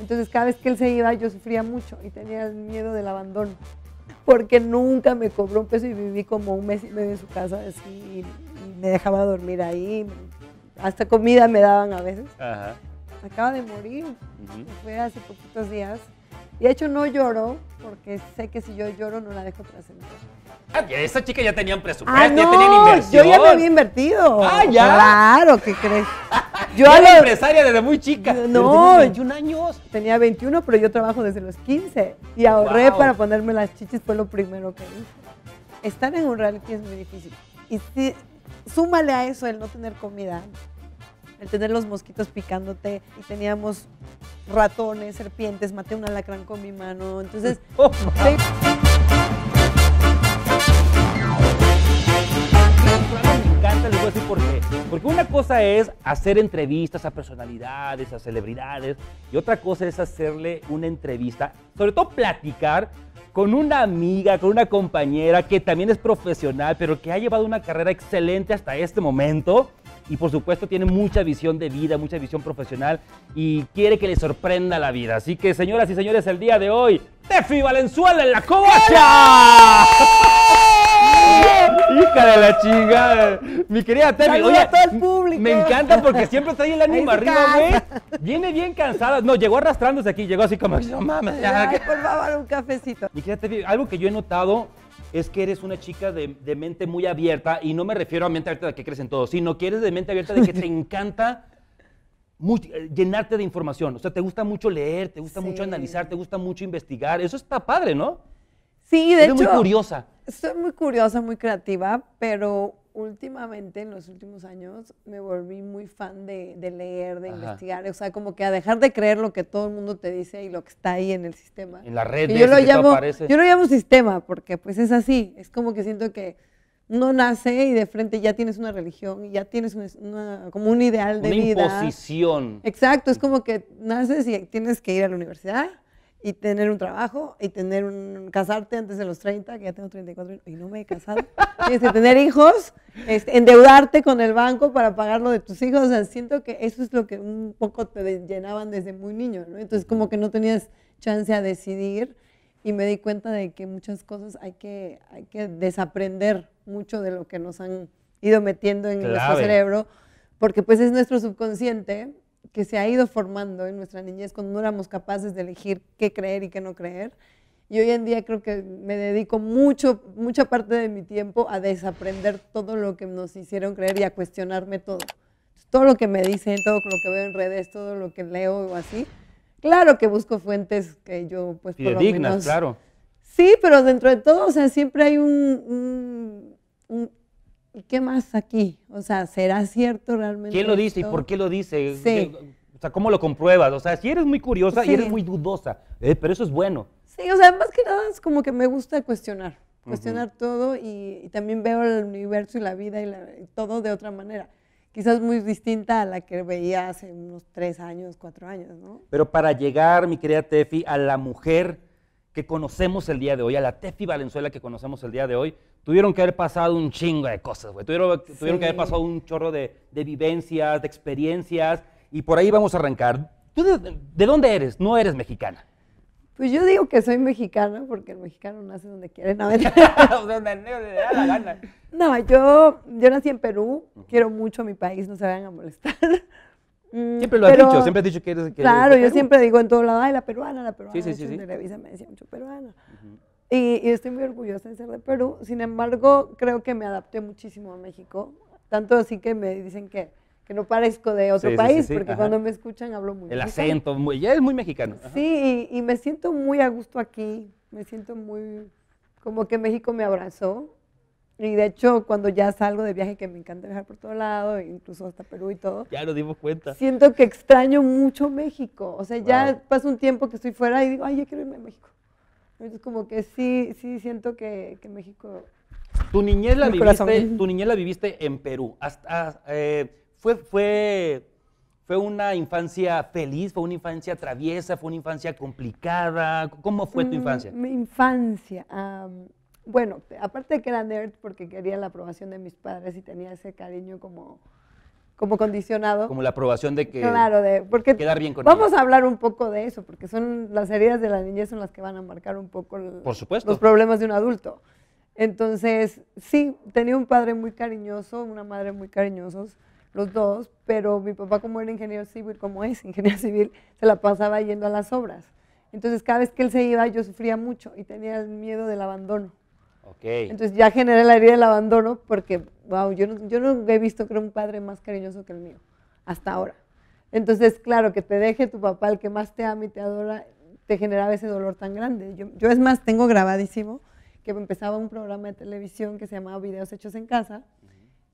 Entonces cada vez que él se iba yo sufría mucho y tenía miedo del abandono, porque nunca me cobró un peso y viví como un mes y medio en su casa así, y, me dejaba dormir ahí, hasta comida me daban a veces. Acaba de morir, fue hace poquitos días, y de hecho no lloro porque sé que si yo lloro no la dejo trascender. Ah, esa chica ya tenían presupuesto, ah, ya tenían inversión. Yo ya me había invertido. Ah, ya. Claro, ¿qué crees? Yo era empresaria desde muy chica. No, ¡Tenía 21 años. Tenía 21, pero yo trabajo desde los 15 y ahorré para ponerme las chichis fue lo primero que hice. Estar en un reality es muy difícil. Y si, súmale a eso el no tener comida el tener los mosquitos picándote y teníamos ratones, serpientes, maté un alacrán con mi mano. Entonces, oh, me encanta, les voy a decir por qué. Porque una cosa es hacer entrevistas a personalidades, a celebridades, y otra cosa es hacerle una entrevista, sobre todo platicar con una amiga, con una compañera que también es profesional, pero que ha llevado una carrera excelente hasta este momento y por supuesto tiene mucha visión de vida, mucha visión profesional y quiere que le sorprenda la vida. Así que señoras y señores, el día de hoy, Tefi Valenzuela en la covacha. Hija de la chingada. Mi querida Tefi, oye, me encanta porque siempre está ahí el ánimo arriba, güey. Viene bien cansada. No, llegó arrastrándose aquí, llegó así como, no mames. Por favor, un cafecito. Mi querida Tefi, algo que yo he notado es que eres una chica de, mente muy abierta, y no me refiero a mente abierta de que crees en todo, sino que eres de mente abierta de que te encanta eh, llenarte de información. O sea, te gusta mucho leer, te gusta mucho analizar, te gusta mucho investigar. Eso está padre, ¿no? Sí, de eres hecho. muy curiosa. Soy muy curiosa, muy creativa, pero últimamente, en los últimos años, me volví muy fan de, leer, de investigar, o sea, como que a dejar de creer lo que todo el mundo te dice y lo que está ahí en el sistema. En la red, yo lo, llamo, yo lo llamo sistema, porque pues es así, es como que siento que no nace y de frente ya tienes una religión y ya tienes una, como un ideal de vida. Una imposición. Exacto, es como que naces y tienes que ir a la universidad y tener un trabajo y tener un casarte antes de los 30, que ya tengo 34 y no me he casado. tener hijos, este, endeudarte con el banco para pagar lo de tus hijos, o sea, siento que eso es lo que un poco te llenaban desde muy niño, ¿no? Entonces como que no tenías chance a decidir y me di cuenta de que muchas cosas hay que hay que desaprender mucho de lo que nos han ido metiendo en el nuestro cerebro, porque pues es nuestro subconsciente que se ha ido formando en nuestra niñez cuando no éramos capaces de elegir qué creer y qué no creer. Y hoy en día creo que me dedico mucho, mucha parte de mi tiempo a desaprender todo lo que nos hicieron creer y a cuestionarme todo. Todo lo que me dicen, todo lo que veo en redes, todo lo que leo o así. Claro que busco fuentes que yo, pues, por lo dignas, claro. Sí, pero dentro de todo, o sea, siempre hay un, un ¿y qué más aquí? O sea, ¿será cierto realmente? ¿Quién lo dice y por qué lo dice? Sí. Eh, o sea, ¿cómo lo compruebas? O sea, si eres muy curiosa y eres muy dudosa, eh, pero eso es bueno. Sí, o sea, más que nada es como que me gusta cuestionar, cuestionar todo y, también veo el universo y la vida y, y, todo de otra manera. Quizás muy distinta a la que veía hace unos tres años, cuatro años, ¿no? Pero para llegar, mi querida Tefi, a la mujer que conocemos el día de hoy, a la Tefi Valenzuela que conocemos el día de hoy, tuvieron que haber pasado un chingo de cosas, güey. Tuvieron, que haber pasado un chorro de, vivencias, de experiencias, y por ahí vamos a arrancar. de, dónde eres? No eres mexicana. Pues yo digo que soy mexicana, porque el mexicano nace donde quiere, no, no yo, yo nací en Perú, quiero mucho a mi país, no se vayan a molestar. Mm, siempre lo has dicho, siempre has dicho que eres. Que claro, yo siempre digo en todo lado, ay, la peruana, la peruana. Sí, sí, sí. me decía mucho peruana. y, estoy muy orgullosa de ser de Perú. Sin embargo, creo que me adapté muchísimo a México. Tanto así que me dicen que, no parezco de otro país, porque cuando me escuchan hablo muy El acento, muy, ya es muy mexicano. Sí, y, y me siento muy a gusto aquí. Me siento muy. como que México me abrazó y de hecho, cuando ya salgo de viaje, que me encanta viajar por todo lado, incluso hasta Perú y todo. Ya nos dimos cuenta. Siento que extraño mucho México. O sea, ya pasa un tiempo que estoy fuera y digo, ay, yo quiero irme a México. Entonces, como que sí, sí siento que, que México. Tu niñez, la viviste, tu niñez la viviste en Perú. Hasta, eh, fue, fue, fue una infancia feliz, fue una infancia traviesa, fue una infancia complicada. ¿Cómo fue tu mm, infancia? Mi infancia. Bueno, aparte de que era nerd porque quería la aprobación de mis padres y tenía ese cariño como, como condicionado. Como la aprobación de que claro, porque quedar bien con Vamos a hablar un poco de eso, porque son las heridas de la niñez son las que van a marcar un poco los problemas de un adulto. Entonces, sí, tenía un padre muy cariñoso, una madre muy cariñosos, los dos, pero mi papá como era ingeniero civil, como es ingeniero civil, se la pasaba yendo a las obras. Entonces, cada vez que él se iba, yo sufría mucho y tenía miedo del abandono. Entonces ya generé la herida del abandono porque, wow, yo no, yo no he visto, creo, un padre más cariñoso que el mío hasta ahora. Entonces, claro, que te deje tu papá, el que más te ama y te adora, te generaba ese dolor tan grande. Yo, yo es más, tengo grabadísimo que empezaba un programa de televisión que se llamaba Videos Hechos en Casa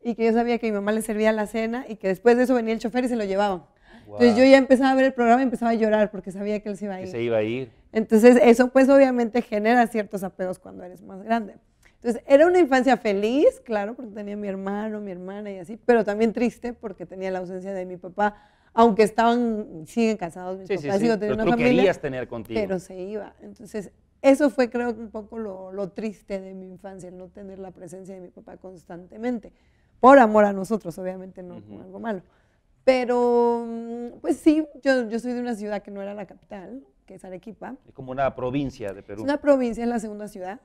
y que yo sabía que mi mamá le servía la cena y que después de eso venía el chofer y se lo llevaba. Entonces yo ya empezaba a ver el programa y empezaba a llorar porque sabía que él se iba a ir. Que se iba a ir. Entonces eso pues obviamente genera ciertos apegos cuando eres más grande. Entonces era una infancia feliz, claro, porque tenía mi hermano, mi hermana y así, pero también triste porque tenía la ausencia de mi papá, aunque estaban, siguen casados mis papás, sí, sí. familia, querías tener contigo. Pero se iba. Entonces eso fue creo un poco lo, triste de mi infancia, el no tener la presencia de mi papá constantemente, por amor a nosotros, obviamente no algo malo. Pero, mm, pues sí, yo, yo soy de una ciudad que no era la capital, que es Arequipa. Es como una provincia de Perú. Es una provincia, es la segunda ciudad.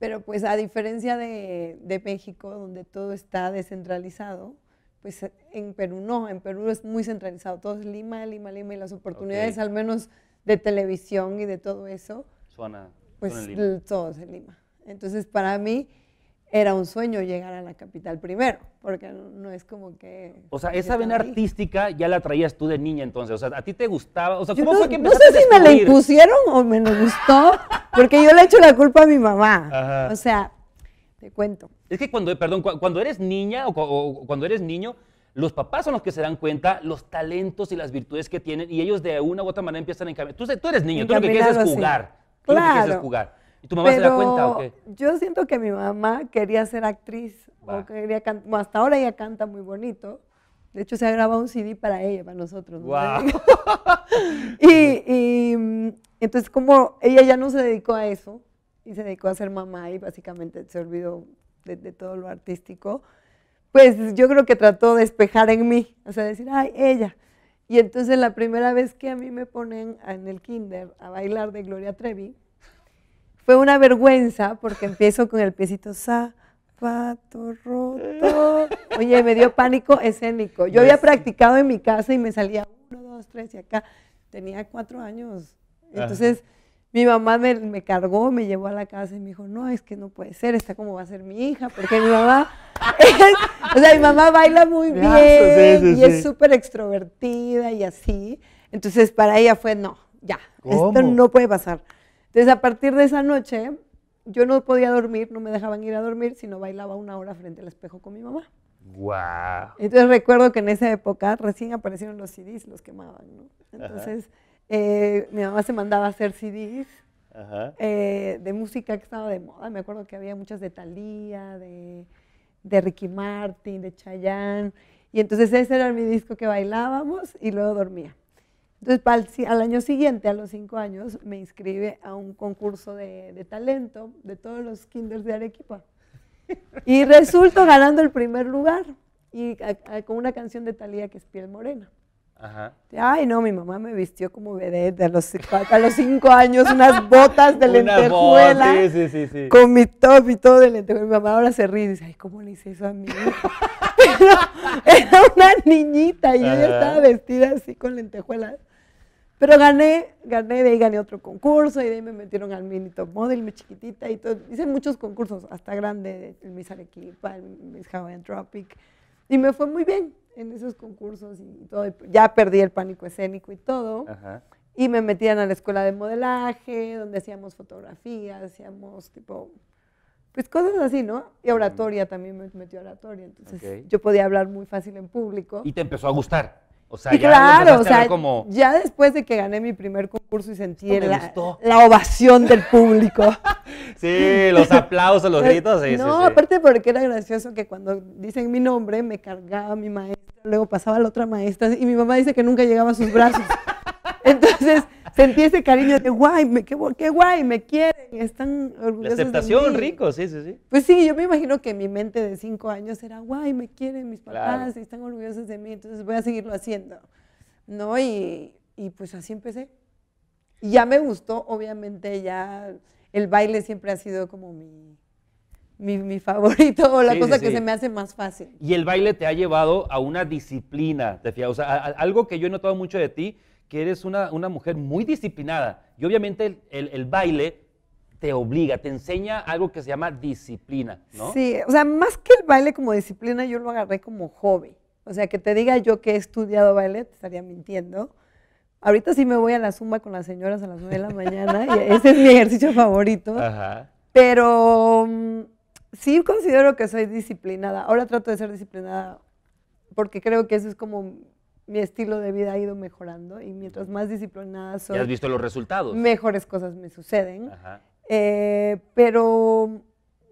Pero pues a diferencia de, de, México, donde todo está descentralizado, pues en Perú no, en Perú es muy centralizado, todo es Lima, Lima, Lima y las oportunidades al menos de televisión y de todo eso. Suena, pues todos todo es en Lima. Entonces para mí era un sueño llegar a la capital primero, porque no es como que... O sea, esa vena artística ya la traías tú de niña entonces, o sea, a ti te gustaba, o sea, ¿cómo no, fue que empezaste No sé si me la impusieron o me gustó, porque yo le echo la culpa a mi mamá, o sea, te cuento. Es que cuando, perdón, cuando eres niña o, cuando eres niño, los papás son los que se dan cuenta los talentos y las virtudes que tienen y ellos de una u otra manera empiezan a encaminar. Tú, tú eres niño, tú lo que quieres es jugar, claro. tú lo que quieres es jugar. ¿Y tu mamá se da cuenta o qué? Yo siento que mi mamá quería ser actriz. O quería hasta ahora ella canta muy bonito. De hecho, se ha grabado un CD para ella, para nosotros. y, mm, entonces, como ella ya no se dedicó a eso y se dedicó a ser mamá y básicamente se olvidó de, de todo lo artístico, pues yo creo que trató de despejar en mí, o sea, decir, ay, ella. Y entonces la primera vez que a mí me ponen en el kinder a bailar de Gloria Trevi, fue una vergüenza porque empiezo con el piecito zapato roto. Oye, me dio pánico escénico. Yo había pues practicado en mi casa y me salía uno, dos, tres y acá. Tenía cuatro años. Entonces mi mamá me, cargó, me llevó a la casa y me dijo, no, es que no puede ser, está como va a ser mi hija, porque mi mamá, o sea, mi mamá baila muy ah, bien y es súper extrovertida y así. Entonces para ella fue, no, ya, esto no puede pasar. Entonces, a partir de esa noche, yo no podía dormir, no me dejaban ir a dormir, sino bailaba una hora frente al espejo con mi mamá. Guau. Entonces recuerdo que en esa época recién aparecieron los CDs, los quemaban, ¿no? Entonces eh, mi mamá se mandaba a hacer CDs eh, de música que estaba de moda. Me acuerdo que había muchas de Thalía, de, de Ricky Martin, de Chayanne. Y entonces ese era mi disco que bailábamos y luego dormía. Entonces, al, año siguiente, a los cinco años, me inscribe a un concurso de, talento de todos los kinders de Arequipa. Y resulto ganando el primer lugar y con una canción de Talía que es Piel Morena. Ajá. Ay, no, mi mamá me vistió como vedette a los, cinco años, unas botas de lentejuela. sí, sí, sí. Con mi top y todo de lentejuela. Mi mamá ahora se ríe y dice, ay, ¿cómo le hice eso a mi era una niñita y yo ya estaba vestida así con lentejuelas. Pero gané, gané, de ahí gané otro concurso y de ahí me metieron al mini top model, mi chiquitita y todo. Hice muchos concursos, hasta grande, el Miss Arequipa, el Miss Hawaiian Tropic. Y me fue muy bien en esos concursos y todo. Ya perdí el pánico escénico y todo. Y me metían a la escuela de modelaje, donde hacíamos fotografía, hacíamos tipo, pues cosas así, ¿no? Y oratoria mm. también me metió oratoria. Entonces yo podía hablar muy fácil en público. ¿Y te empezó a gustar? O sea, ya después de que gané mi primer concurso y sentí la, ovación del público. sí, los aplausos, los eh, gritos. no, aparte porque era gracioso que cuando dicen mi nombre me cargaba mi maestra, luego pasaba la otra maestra y mi mamá dice que nunca llegaba a sus brazos. Entonces sentí ese cariño de guay, me, qué, guay, me quieren, están orgullosos. La aceptación, rico, sí, sí, sí. Pues sí, yo me imagino que mi mente de cinco años era guay, me quieren mis papás, y están orgullosos de mí, entonces voy a seguirlo haciendo. ¿No? Y, y pues así empecé. Y ya me gustó, obviamente, ya el baile siempre ha sido como mi, mi, mi, favorito o la cosa que se me hace más fácil. Y el baile te ha llevado a una disciplina, te fijas. O sea, algo que yo he notado mucho de ti que eres una, mujer muy disciplinada. Y obviamente el, baile te obliga, te enseña algo que se llama disciplina, ¿no? Sí, o sea, más que el baile como disciplina, yo lo agarré como hobby. O sea, que te diga yo que he estudiado baile, te estaría mintiendo. Ahorita sí me voy a la zumba con las señoras a las 9 de la mañana, y ese es mi ejercicio favorito. Pero mm, sí considero que soy disciplinada. Ahora trato de ser disciplinada porque creo que eso es como mi estilo de vida ha ido mejorando y mientras más disciplinada soy... has visto los resultados? Mejores cosas me suceden. Eh, pero,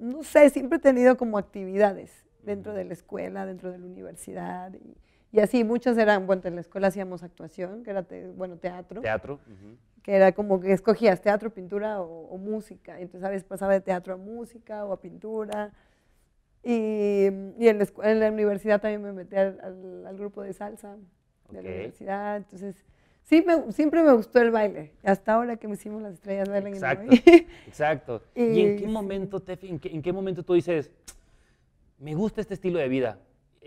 no sé, siempre he tenido como actividades dentro de la escuela, dentro de la universidad. Y, así, muchas eran, bueno, en la escuela hacíamos actuación, que era, bueno, teatro. Teatro. Que era como que escogías teatro, pintura o, música. Entonces, a veces pasaba de teatro a música o a pintura. Y, en, la, universidad también me metí al grupo de salsa de la universidad. Entonces, sí siempre me gustó el baile, hasta ahora que me hicimos las estrellas bailan Exacto, y exacto. ¿Y, en qué momento, Tefi, en qué, momento tú dices, me gusta este estilo de vida?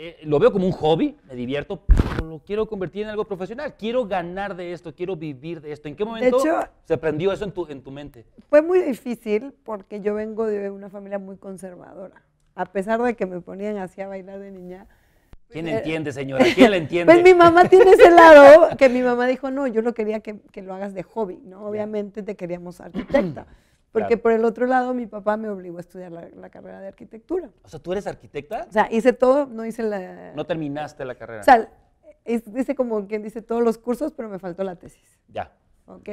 Eh, lo veo como un hobby, me divierto, lo quiero convertir en algo profesional. Quiero ganar de esto, quiero vivir de esto. ¿En qué momento se aprendió eso en tu, en tu mente? Fue muy difícil porque yo vengo de una familia muy conservadora. A pesar de que me ponían así a bailar de niña, ¿Quién pues, eh, entiende, señora? ¿Quién la entiende? Pues mi mamá tiene ese lado que mi mamá dijo, no, yo no quería que, lo hagas de hobby, ¿no? Obviamente te queríamos arquitecta. Porque por el otro lado, mi papá me obligó a estudiar la, carrera de arquitectura. O sea, ¿tú eres arquitecta? O sea, hice todo, no hice la... No terminaste la carrera. O sea, hice como quien dice todos los cursos, pero me faltó la tesis. Ya. ¿Ok?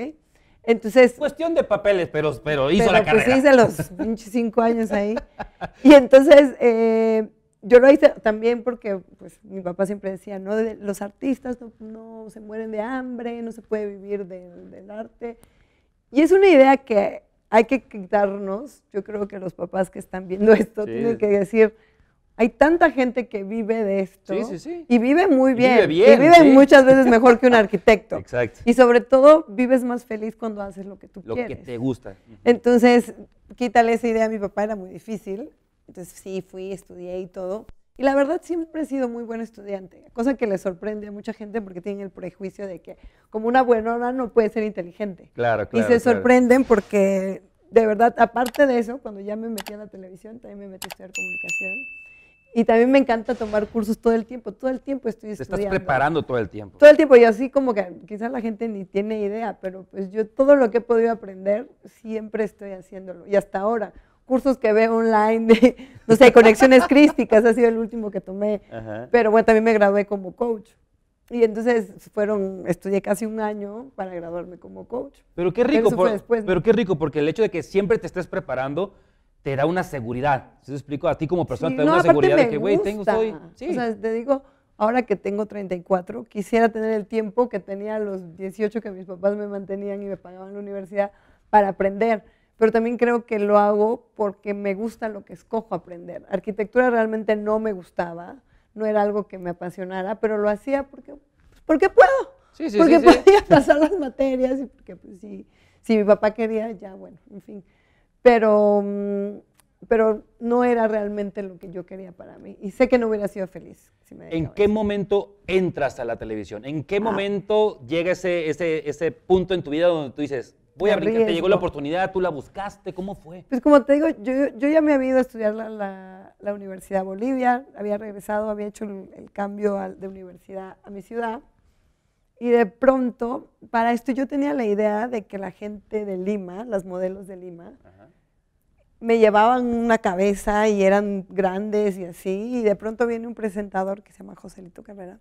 Entonces... Cuestión de papeles, pero, pero hizo la pues, carrera. Pues hice los 25 años ahí. y entonces... Eh, yo lo hice también porque pues, mi papá siempre decía, no, los artistas no, se mueren de hambre, no se puede vivir del arte. Y es una idea que hay que quitarnos. Yo creo que los papás que están viendo esto tienen que decir, hay tanta gente que vive de esto sí, sí, sí. y vive muy bien. Y vive, bien, y vive muchas veces mejor que un arquitecto. Exacto. Y sobre todo vives más feliz cuando haces lo que tú quieres. Lo que te gusta. Entonces, quítale esa idea a mi papá, era muy difícil. Entonces sí, fui, estudié y todo. Y la verdad siempre he sido muy buen estudiante, cosa que le sorprende a mucha gente porque tienen el prejuicio de que como una buena hora no puede ser inteligente. Claro, claro. Y se sorprenden porque de verdad, aparte de eso, cuando ya me metí a la televisión, también me metí a estudiar comunicación. Y también me encanta tomar cursos todo el tiempo, todo el tiempo estoy estudiando. Te estás preparando todo el tiempo. Todo el tiempo, y así como que quizás la gente ni tiene idea, pero pues yo todo lo que he podido aprender siempre estoy haciéndolo, y hasta ahora cursos que veo online de, no sé, conexiones crísticas, ha sido el último que tomé. Pero bueno, también me gradué como coach. Y entonces fueron, estudié casi un año para graduarme como coach. Pero qué rico, pero, qué rico, porque el hecho de que siempre te estés preparando te da una seguridad. ¿Se te explico? A ti como persona te da una seguridad de que, güey, tengo, O sea, te digo, ahora que tengo 34, quisiera tener el tiempo que tenía los 18 que mis papás me mantenían y me pagaban la universidad para aprender pero también creo que lo hago porque me gusta lo que escojo aprender. Arquitectura realmente no me gustaba, no era algo que me apasionara, pero lo hacía porque, pues, porque puedo, sí, sí, porque podía pasar las materias y porque pues, si, si mi papá quería, ya bueno, en fin. Pero, mm, pero no era realmente lo que yo quería para mí y sé que no hubiera sido feliz. ¿En qué momento entras a la televisión? ¿En qué ah. momento llega ese, ese, ese punto en tu vida donde tú dices, voy a brincar, te llegó la oportunidad, tú la buscaste, ¿cómo fue? Pues como te digo, yo, ya me había ido a estudiar la, la, Universidad de Bolivia, había regresado, había hecho el, cambio de universidad a mi ciudad, y de pronto, para esto yo tenía la idea de que la gente de Lima, las modelos de Lima, me llevaban una cabeza y eran grandes y así, y de pronto viene un presentador que se llama Joselito Carrera,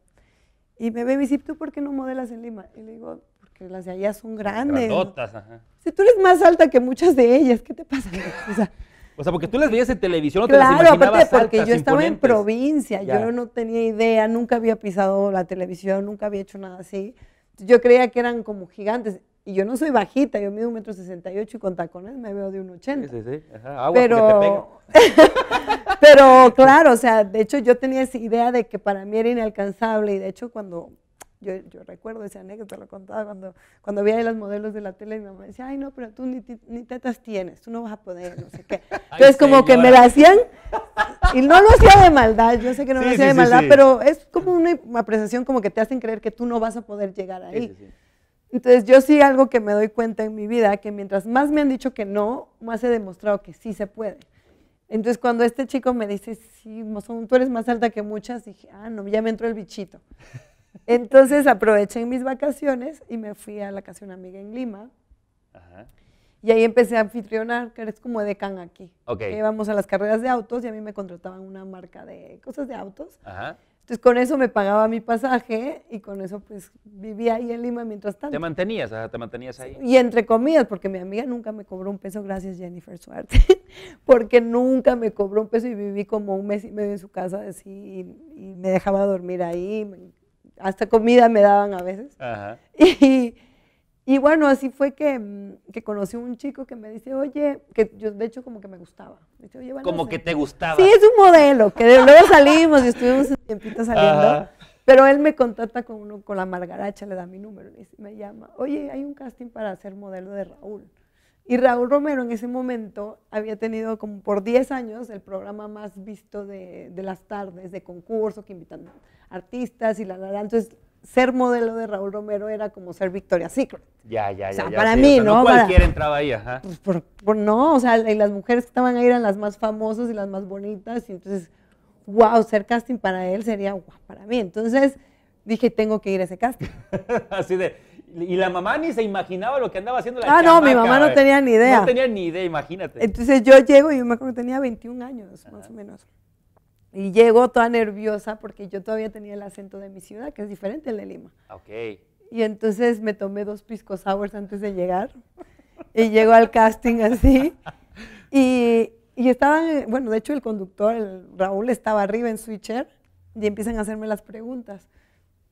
y me ve y dice, ¿tú por qué no modelas en Lima? Y le digo, que las de allá son grandes. ajá. Si tú eres más alta que muchas de ellas, ¿qué te pasa? O sea, porque tú las veías en televisión, no te las imaginabas aparte porque yo estaba en provincia, yo no tenía idea, nunca había pisado la televisión, nunca había hecho nada así. Yo creía que eran como gigantes. Y yo no soy bajita, yo mido un metro sesenta y ocho y con tacones me veo de un ochenta. Sí, sí, sí. Ajá, agua que te pega. pero claro, o sea, de hecho yo tenía esa idea de que para mí era inalcanzable y de hecho cuando yo, recuerdo ese anécdota, lo contaba cuando, cuando veía las modelos de la tele, mi mamá decía, ay, no, pero tú ni, tetas tienes, tú no vas a poder, no sé qué. Entonces, como que me la hacían, y no lo hacía de maldad, yo sé que no lo hacía de maldad, pero es como una apreciación como que te hacen creer que tú no vas a poder llegar ahí. Entonces, yo sí algo que me doy cuenta en mi vida, que mientras más me han dicho que no, más he demostrado que sí se puede. Entonces, cuando este chico me dice, sí, tú eres más alta que muchas, dije, ah, no, ya me entró el bichito. Entonces aproveché mis vacaciones y me fui a la casa de una amiga en Lima. Y ahí empecé a anfitrionar, que eres como can aquí. Ok. Vamos a las carreras de autos y a mí me contrataban una marca de cosas de autos. Ajá. Entonces con eso me pagaba mi pasaje y con eso pues vivía ahí en Lima mientras tanto. ¿Te mantenías? ¿Te mantenías ahí? Y entre comillas, porque mi amiga nunca me cobró un peso, gracias Jennifer Suarte, porque nunca me cobró un peso y viví como un mes y medio en su casa así y, me dejaba dormir ahí, hasta comida me daban a veces. Y, y, bueno, así fue que, mm, que, conocí a un chico que me dice, oye, que yo de hecho como que me gustaba. como que te gustaba. Sí, es un modelo, que luego salimos y estuvimos un tiempito saliendo. Pero él me contacta con, uno, con la margaracha, le da mi número, y me llama, oye, hay un casting para ser modelo de Raúl. Y Raúl Romero en ese momento había tenido como por 10 años el programa más visto de, de las tardes, de concurso, que invitan artistas y la, la, Entonces, ser modelo de Raúl Romero era como ser Victoria's Secret. Ya, ya, ya. O sea, para mí, ¿no? cualquiera entraba ahí, ajá. Pues, por, no, o sea, las mujeres que estaban ahí eran las más famosas y las más bonitas. Y entonces, wow, ser casting para él sería wow para mí. Entonces, dije, tengo que ir a ese casting. Así de y la mamá ni se imaginaba lo que andaba haciendo la Ah, no, mi mamá no tenía ni idea. No tenía ni idea, imagínate. Entonces yo llego y yo me acuerdo que tenía 21 años, más o menos. Y llego toda nerviosa porque yo todavía tenía el acento de mi ciudad, que es diferente al de Lima. Ok. Y entonces me tomé dos pisco sours antes de llegar. y llego al casting así. Y, y estaban, bueno, de hecho el conductor, el Raúl, estaba arriba en Switcher y empiezan a hacerme las preguntas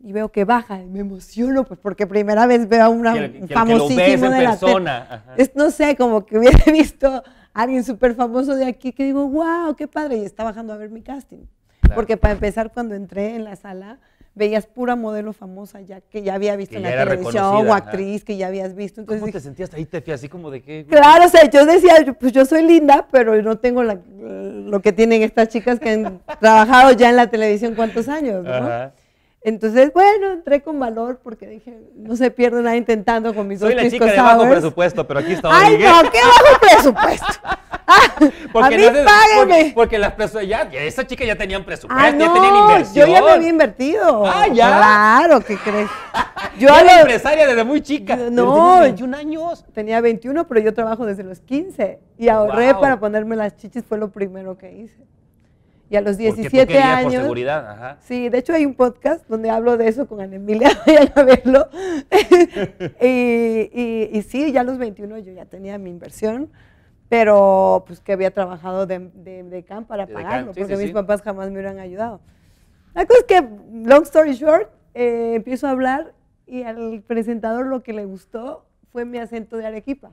y veo que baja, y me emociono, pues porque primera vez veo a una famosísima de la no sé, como que hubiera visto a alguien súper famoso de aquí que digo, wow, qué padre, y está bajando a ver mi casting. Porque para empezar, cuando entré en la sala, veías pura modelo famosa ya que ya había visto en la televisión o actriz que ya habías visto. Entonces, ¿Cómo te sentías ahí, Tefi, así como de qué? Claro, o sea, yo decía, pues yo soy linda, pero no tengo lo que tienen estas chicas que han trabajado ya en la televisión cuántos años, ¿no? Ajá. Entonces, bueno, entré con valor porque dije, no se pierde nada intentando con mis Soy dos Soy la chica de bajo presupuesto, pero aquí estamos. ¡Ay, no! ¡Qué bajo presupuesto! porque ah, a mí no, páguenme. Porque, las personas, ya, esa chica ya tenían presupuesto, ah, ya tenían inversión. Yo ya me había invertido. Ah, ya. Claro, ¿qué crees? Yo era empresaria desde muy chica. No, 21 años. Tenía 21, pero yo trabajo desde los 15 y ahorré para ponerme las chichis, fue lo primero que hice. Y a los 17 años. seguridad, ajá. Sí, de hecho hay un podcast donde hablo de eso con Ana Emilia, vayan a verlo. y, y, sí, ya a los 21 yo ya tenía mi inversión, pero pues que había trabajado de, de, CAM para pagarlo, porque mis papás jamás me hubieran ayudado. La cosa es que, long story short, eh, empiezo a hablar y al presentador lo que le gustó fue mi acento de Arequipa.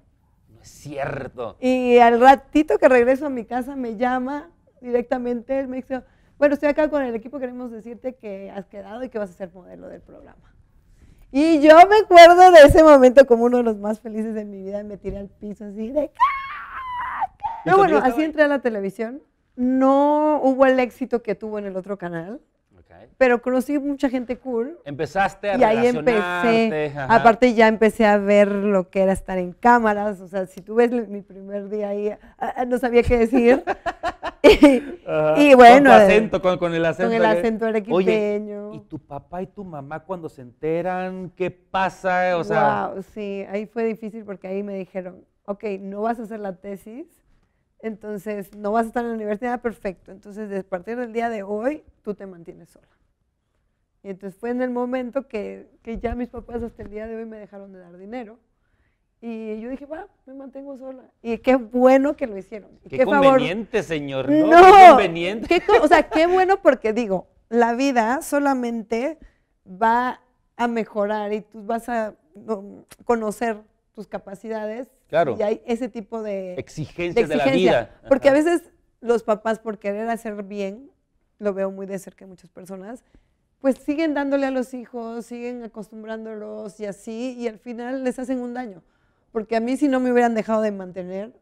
No es cierto. Y al ratito que regreso a mi casa me llama directamente me dice, bueno, estoy acá con el equipo, queremos decirte que has quedado y que vas a ser modelo del programa. Y yo me acuerdo de ese momento como uno de los más felices de mi vida, me tiré al piso así de... Pero bueno, así entré a la televisión, no hubo el éxito que tuvo en el otro canal, pero conocí mucha gente cool. Empezaste a y ahí empecé. Aparte ya empecé a ver lo que era estar en cámaras. O sea, si tú ves mi primer día ahí, ah, ah, no sabía qué decir. y, bueno. Eh, con, el acento. Con el acento arequipeño. ¿y tu papá y tu mamá cuando se enteran qué pasa? O sea, sí, ahí fue difícil porque ahí me dijeron, ok, no vas a hacer la tesis entonces, no vas a estar en la universidad, perfecto. Entonces, a partir del día de hoy, tú te mantienes sola. Y entonces fue en el momento que, ya mis papás hasta el día de hoy me dejaron de dar dinero. Y yo dije, va, me mantengo sola. Y qué bueno que lo hicieron. qué, conveniente, señor. No, qué conveniente. o sea, qué bueno porque digo, la vida solamente va a mejorar y tú vas a conocer tus capacidades Claro. Y hay ese tipo de Exigencias de, la vida. Porque a veces los papás, por querer hacer bien, lo veo muy de cerca en muchas personas, pues siguen dándole a los hijos, siguen acostumbrándolos y así, y al final les hacen un daño. Porque a mí si no me hubieran dejado de mantener,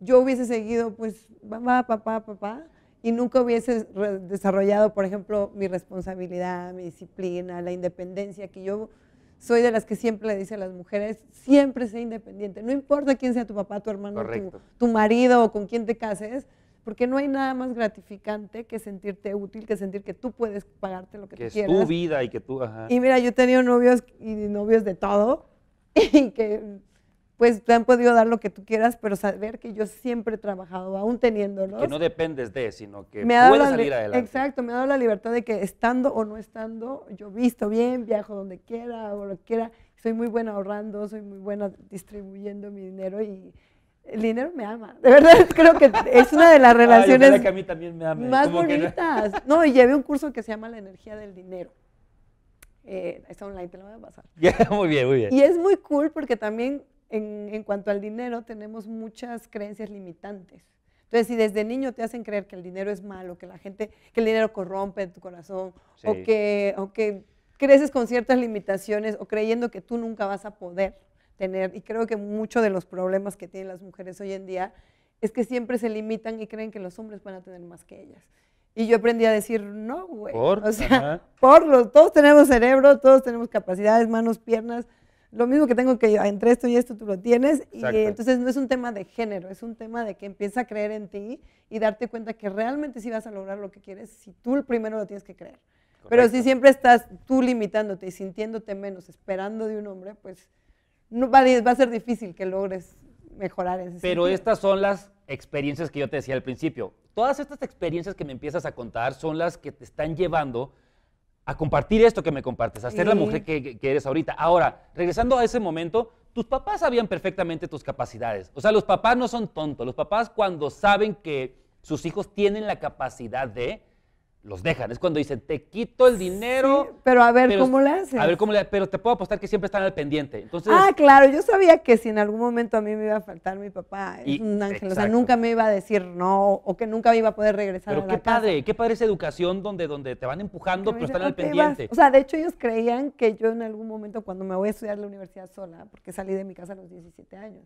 yo hubiese seguido pues mamá, papá, papá, y nunca hubiese desarrollado, por ejemplo, mi responsabilidad, mi disciplina, la independencia que yo soy de las que siempre le dice a las mujeres, siempre sé independiente, no importa quién sea tu papá, tu hermano, tu, marido o con quién te cases, porque no hay nada más gratificante que sentirte útil, que sentir que tú puedes pagarte lo que, tú quieras. Que es tu vida y que tú, Y mira, yo he tenido novios y novios de todo, y que pues te han podido dar lo que tú quieras, pero saber que yo siempre he trabajado, aún teniéndolos. Que no dependes de, sino que puedes salir adelante. Exacto, me ha dado la libertad de que estando o no estando, yo visto bien, viajo donde quiera o lo quiera, soy muy buena ahorrando, soy muy buena distribuyendo mi dinero y el dinero me ama. De verdad, creo que es una de las relaciones que más bonitas. no, y llevé un curso que se llama La energía del dinero. Eh, está online, te lo voy a pasar. muy bien, muy bien. Y es muy cool porque también en, cuanto al dinero tenemos muchas creencias limitantes. Entonces, si desde niño te hacen creer que el dinero es malo, que la gente, que el dinero corrompe tu corazón, o, que, o creces con ciertas limitaciones o creyendo que tú nunca vas a poder tener, y creo que muchos de los problemas que tienen las mujeres hoy en día es que siempre se limitan y creen que los hombres van a tener más que ellas. Y yo aprendí a decir, no, güey. O sea, por los, todos tenemos cerebro, todos tenemos capacidades, manos, piernas, lo mismo que tengo que entre esto y esto tú lo tienes. Y eh, entonces no es un tema de género, es un tema de que empieza a creer en ti y darte cuenta que realmente sí vas a lograr lo que quieres si tú el primero lo tienes que creer. Pero si siempre estás tú limitándote y sintiéndote menos, esperando de un hombre, pues no, va, va a ser difícil que logres mejorar en ese Pero estas son las experiencias que yo te decía al principio. Todas estas experiencias que me empiezas a contar son las que te están llevando a compartir esto que me compartes, a ser la mujer que, que, eres ahorita. Ahora, regresando a ese momento, tus papás sabían perfectamente tus capacidades. O sea, los papás no son tontos. Los papás cuando saben que sus hijos tienen la capacidad de, los dejan. Es cuando dicen, te quito el dinero. pero a ver cómo le hacen. A ver cómo le Pero te puedo apostar que siempre están al pendiente. Entonces, ah, claro, yo sabía que si en algún momento a mí me iba a faltar mi papá, un ángel. O sea, nunca me iba a decir no o que nunca me iba a poder regresar a la qué padre, qué padre esa educación donde, donde te van empujando, pero están al pendiente. O sea, de hecho ellos creían que yo en algún momento cuando me voy a estudiar la universidad sola, porque salí de mi casa a los 17 años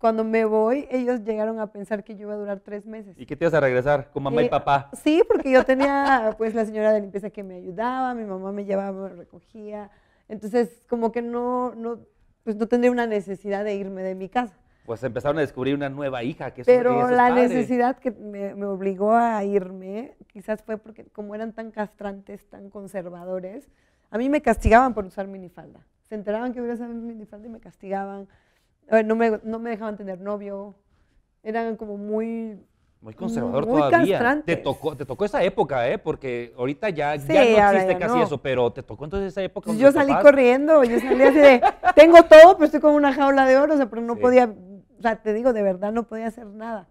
cuando me voy, ellos llegaron a pensar que yo iba a durar tres meses. ¿Y qué te vas a regresar con mamá y eh, papá? Sí, porque yo tenía pues la señora de limpieza que me ayudaba, mi mamá me llevaba, me recogía. Entonces, como que no, no, pues no tendría una necesidad de irme de mi casa. Pues empezaron a descubrir una nueva hija. que Pero la necesidad que me, obligó a irme, quizás fue porque como eran tan castrantes, tan conservadores, a mí me castigaban por usar minifalda. Se enteraban que hubiera usado minifalda y me castigaban eh, no me, dejaban tener novio. Eran como muy muy conservador todavía. Te tocó, esa época, ¿eh? Porque ahorita ya, ya no existe casi eso, pero te tocó entonces esa época. Pues yo salí corriendo, yo salí así de, tengo todo, pero estoy como una jaula de oro, o sea, pero no podía, o sea, te digo, de verdad no podía hacer nada.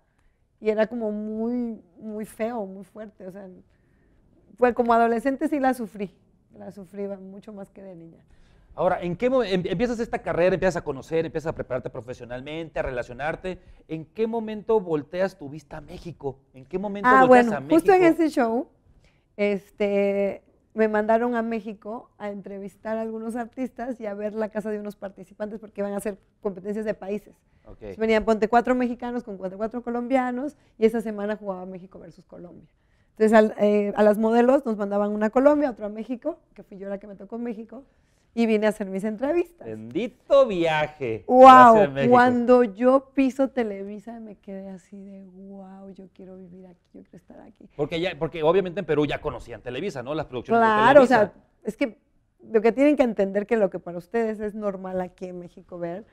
Y era como muy, muy feo, muy fuerte, o sea, fue como adolescente sí la sufrí, la sufrí mucho más que de niña. Ahora, ¿en qué em, empiezas esta carrera, empiezas a conocer, empiezas a prepararte profesionalmente, a relacionarte? ¿En qué momento volteas tu vista a México? ¿En qué momento ah, volteas a México? Justo en ese show, este, me mandaron a México a entrevistar a algunos artistas y a ver la casa de unos participantes porque iban a hacer competencias de países. Venían ponte cuatro mexicanos con cuatro, colombianos y esa semana jugaba México versus Colombia. Entonces eh, a las modelos nos mandaban una a Colombia, otra a México, que fui yo la que me tocó México y vine a hacer mis entrevistas. Bendito viaje. Wow, cuando yo piso Televisa me quedé así de wow, yo quiero vivir aquí, yo quiero estar aquí. Porque ya, porque obviamente en Perú ya conocían Televisa, ¿no? Las producciones de Televisa. Claro, o sea, es que lo que tienen que entender que lo que para ustedes es normal aquí en México ver.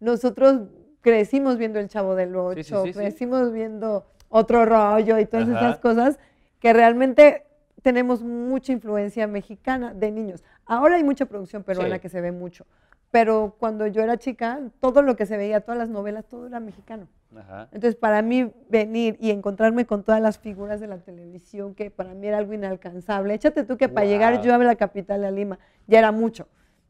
Nosotros crecimos viendo El Chavo del Ocho, crecimos viendo Otro Rollo y todas esas cosas que realmente tenemos mucha influencia mexicana de niños. Ahora hay mucha producción peruana que se ve mucho, pero cuando yo era chica, todo lo que se veía, todas las novelas, todo era mexicano. Entonces, para mí venir y encontrarme con todas las figuras de la televisión, que para mí era algo inalcanzable, échate tú que para llegar yo a la capital de Lima, ya era mucho.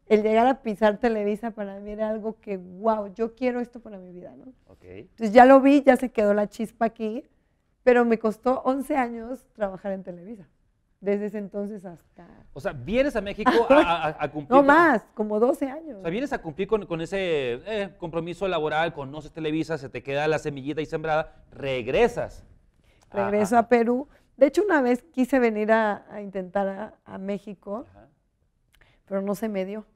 El llegar a pisar Televisa para mí era algo que, wow, yo quiero esto para mi vida, ¿no? Entonces ya lo vi, ya se quedó la chispa aquí, pero me costó 11 años trabajar en Televisa. Desde ese entonces hasta... O sea, vienes a México a, cumplir... no más, como 12 años. O sea, vienes a cumplir con, ese eh, compromiso laboral, conoces Televisa, se te queda la semillita y sembrada, regresas. Regreso a, Perú. De hecho, una vez quise venir a, intentar a, México, pero no se me dio.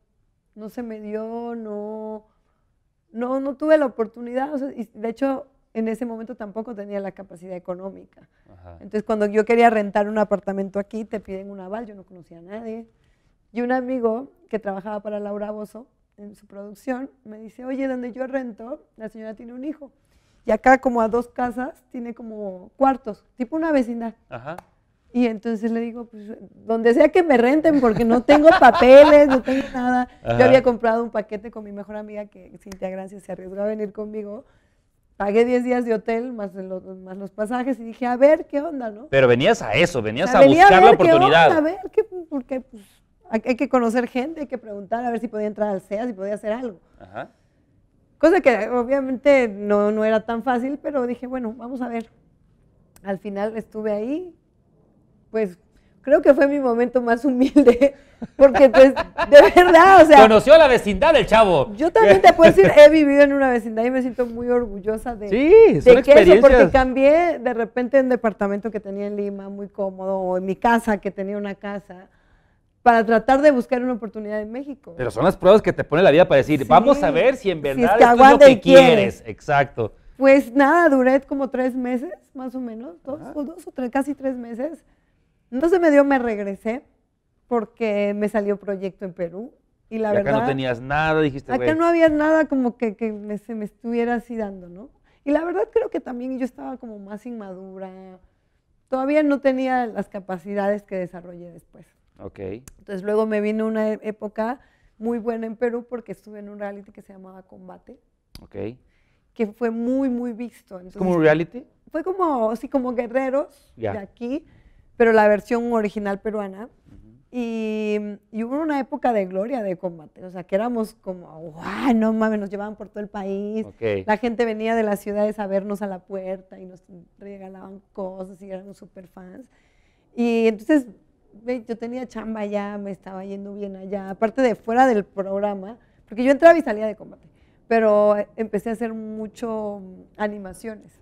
No se me dio, no... No, no tuve la oportunidad. de hecho, en ese momento tampoco tenía la capacidad económica. Entonces, cuando yo quería rentar un apartamento aquí, te piden un aval, yo no conocía a nadie. Y un amigo que trabajaba para Laura Bozo en su producción me dice, oye, donde yo rento, la señora tiene un hijo. Y acá como a dos casas tiene como cuartos, tipo una vecindad. Y entonces le digo, pues, donde sea que me renten, porque no tengo papeles, no tengo nada. Yo había comprado un paquete con mi mejor amiga, que Cintia Gracia se arriesgó a venir conmigo, pagué 10 días de hotel más, más, los pasajes y dije, a ver qué onda, ¿no? Pero venías a eso, venías a buscar a la oportunidad. a ver, qué, porque pues, hay que conocer gente, hay que preguntar, a ver si podía entrar al CEA, si podía hacer algo. Cosa que obviamente no, no era tan fácil, pero dije, bueno, vamos a ver. Al final estuve ahí, pues creo que fue mi momento más humilde, porque pues, de verdad, o sea... Conoció la vecindad del chavo. Yo también te puedo decir, he vivido en una vecindad y me siento muy orgullosa de, sí, son de porque cambié de repente un departamento que tenía en Lima, muy cómodo, o en mi casa, que tenía una casa, para tratar de buscar una oportunidad en México. Pero son las pruebas que te pone la vida para decir, vamos a ver si en verdad es, lo que quieres. Exacto. Pues nada, duré como tres meses, más o menos, dos, o dos o tres, casi tres meses entonces me dio, me regresé porque me salió proyecto en Perú. Y la acá no tenías nada, dijiste. Acá no había nada como que, se me estuviera así dando, ¿no? Y la verdad creo que también yo estaba como más inmadura. Todavía no tenía las capacidades que desarrollé después. Ok. Entonces luego me vino una e, época muy buena en Perú porque estuve en un reality que se llamaba Combate. Ok. Que fue muy, muy visto. Entonces, ¿Como reality? Fue como, sí, como guerreros de aquí pero la versión original peruana. Y, hubo una época de gloria de combate, o sea, que éramos como, ¡guau! No mames, nos llevaban por todo el país. La gente venía de las ciudades a vernos a la puerta y nos regalaban cosas y éramos súper fans. Y entonces yo tenía chamba allá, me estaba yendo bien allá, aparte de fuera del programa, porque yo entraba y salía de combate, pero eh, empecé a hacer mucho mm, animaciones.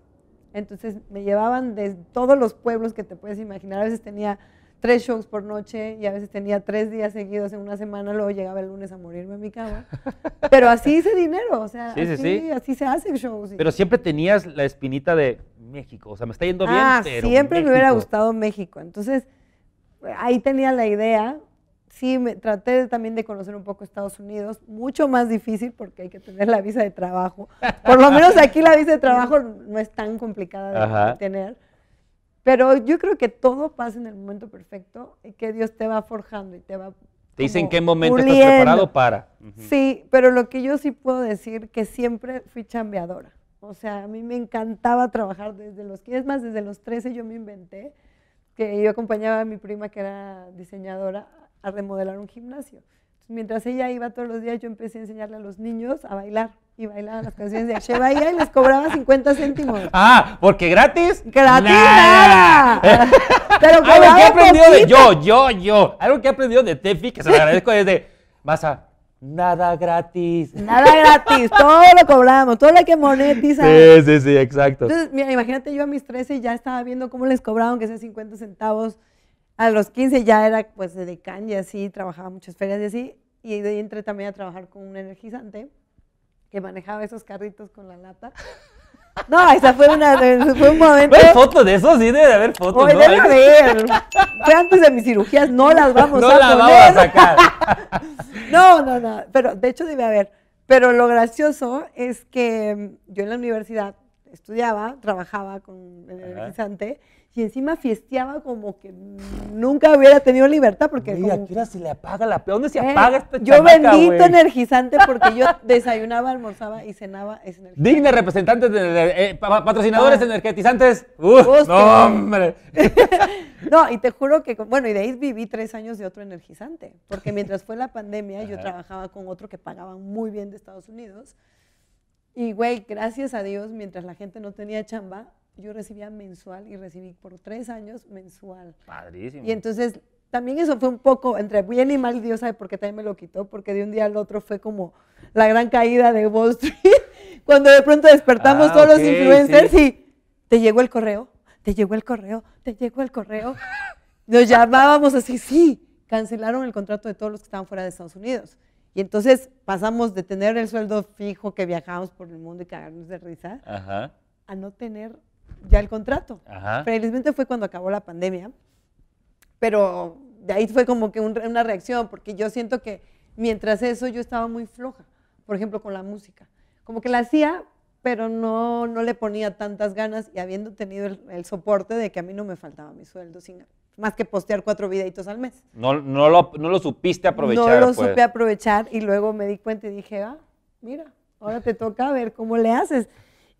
Entonces me llevaban de todos los pueblos que te puedes imaginar. A veces tenía tres shows por noche y a veces tenía tres días seguidos en una semana, luego llegaba el lunes a morirme en mi cama. Pero así hice dinero, o sea, así, sí. así, se hace shows. Pero siempre tenías la espinita de México, o sea, me está yendo ah, bien. Ah, siempre me hubiera gustado México. Entonces, ahí tenía la idea, sí traté también de conocer un poco Estados Unidos, mucho más difícil porque hay que tener la visa de trabajo. Por lo menos aquí la visa de trabajo no es tan complicada de tener. Pero yo creo que todo pasa en el momento perfecto y que Dios te va forjando y te va... Te dice en qué momento estás preparado para. Sí, pero lo que yo sí puedo decir que siempre fui chambeadora. O sea, a mí me encantaba trabajar desde los... Es más, desde los 13 yo me inventé que yo acompañaba a mi prima que era diseñadora a remodelar un gimnasio. mientras ella iba todos los días, yo empecé a enseñarle a los niños a bailar. Y bailaban las canciones de Che Bahía y les cobraba 50 céntimos. Ah, porque gratis. ¡Gratis nada! Pero Algo que he aprendido de yo, yo, yo. Algo que he aprendido de Tefi, que se lo agradezco, es de, vas a Nada gratis. Nada gratis. todo lo cobramos, todo lo que monetizar. Sí, sí, sí, exacto. Entonces, mira, imagínate yo a mis 13 ya estaba viendo cómo les cobraban, que sean 50 centavos a los 15 ya era pues de decán y así, trabajaba muchas ferias y así, y de ahí entré también a trabajar con un energizante que manejaba esos carritos con la lata. No, esa fue una, fue un momento. ¿Hay fotos de eso? Sí, debe de haber fotos. Oye, ¿no? debe haber. Fue antes de mis cirugías, no las vamos no las vamos a sacar. No, no, no. Pero de hecho debe haber. Pero lo gracioso es que yo en la universidad estudiaba, trabajaba con energizante y encima fiesteaba como que nunca hubiera tenido libertad porque se le apaga la ¿Dónde se eh, apaga Yo bendito energizante porque yo desayunaba, almorzaba y cenaba ese Digna representantes de, eh, patrocinadores ah. energizantes. no, hombre. no, y te juro que bueno, y de ahí viví tres años de otro energizante, porque mientras fue la pandemia yo trabajaba con otro que pagaba muy bien de Estados Unidos. Y güey, gracias a Dios, mientras la gente no tenía chamba, yo recibía mensual y recibí por tres años mensual. Padrísimo. Y entonces también eso fue un poco entre bien y mal, Dios sabe por qué también me lo quitó, porque de un día al otro fue como la gran caída de Wall Street, cuando de pronto despertamos ah, todos los influencers y te llegó el correo, te llegó el correo, te llegó el correo. Nos llamábamos así, sí, cancelaron el contrato de todos los que estaban fuera de Estados Unidos. Y entonces pasamos de tener el sueldo fijo que viajábamos por el mundo y cagarnos de risa a no tener ya el contrato. Ajá. Felizmente fue cuando acabó la pandemia, pero de ahí fue como que una reacción, porque yo siento que mientras eso yo estaba muy floja, por ejemplo, con la música. Como que la hacía, pero no, no le ponía tantas ganas y habiendo tenido el, soporte de que a mí no me faltaba mi sueldo, sin, más que postear cuatro videitos al mes. No, no, lo, no lo supiste aprovechar. No lo pues. supe aprovechar y luego me di cuenta y dije, ah, mira, ahora te toca ver cómo le haces.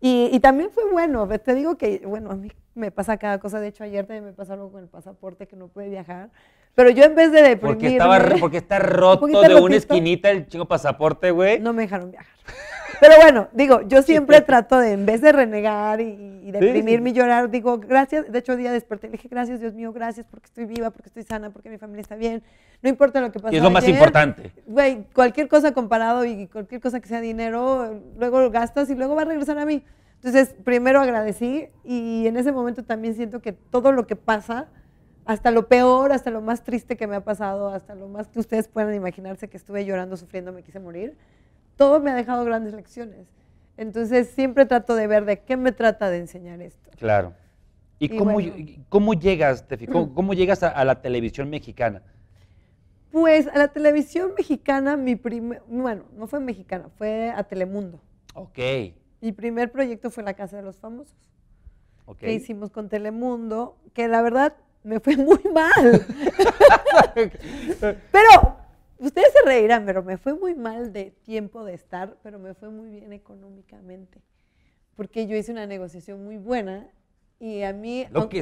Y, y, también fue bueno, te digo que, bueno, a mí me pasa cada cosa, de hecho ayer también me pasó algo con el pasaporte que no pude viajar, pero yo en vez de deprimirme... Porque, estaba, porque está roto de una esquinita el chico pasaporte, güey. No me dejaron viajar. Pero bueno, digo, yo siempre trato de, en vez de renegar y, deprimirme y llorar, digo, gracias. De hecho, día desperté, le dije, gracias, Dios mío, gracias porque estoy viva, porque estoy sana, porque mi familia está bien. No importa lo que pase. Y Es lo más importante. Güey, cualquier cosa comparado y cualquier cosa que sea dinero, luego lo gastas y luego va a regresar a mí. Entonces, primero agradecí y en ese momento también siento que todo lo que pasa, hasta lo peor, hasta lo más triste que me ha pasado, hasta lo más que ustedes puedan imaginarse que estuve llorando, sufriendo, me quise morir todo me ha dejado grandes lecciones. Entonces siempre trato de ver de qué me trata de enseñar esto. Claro. ¿Y, cómo, llegas, mm. cómo, llegas a, la televisión mexicana? Pues a la televisión mexicana, mi primer, bueno, no fue mexicana, fue a Telemundo. Ok. Mi primer proyecto fue La Casa de los Famosos, okay. que hicimos con Telemundo, que la verdad me fue muy mal. Pero Ustedes se reirán, pero me fue muy mal de tiempo de estar, pero me fue muy bien económicamente. Porque yo hice una negociación muy buena y a mí. Lo que,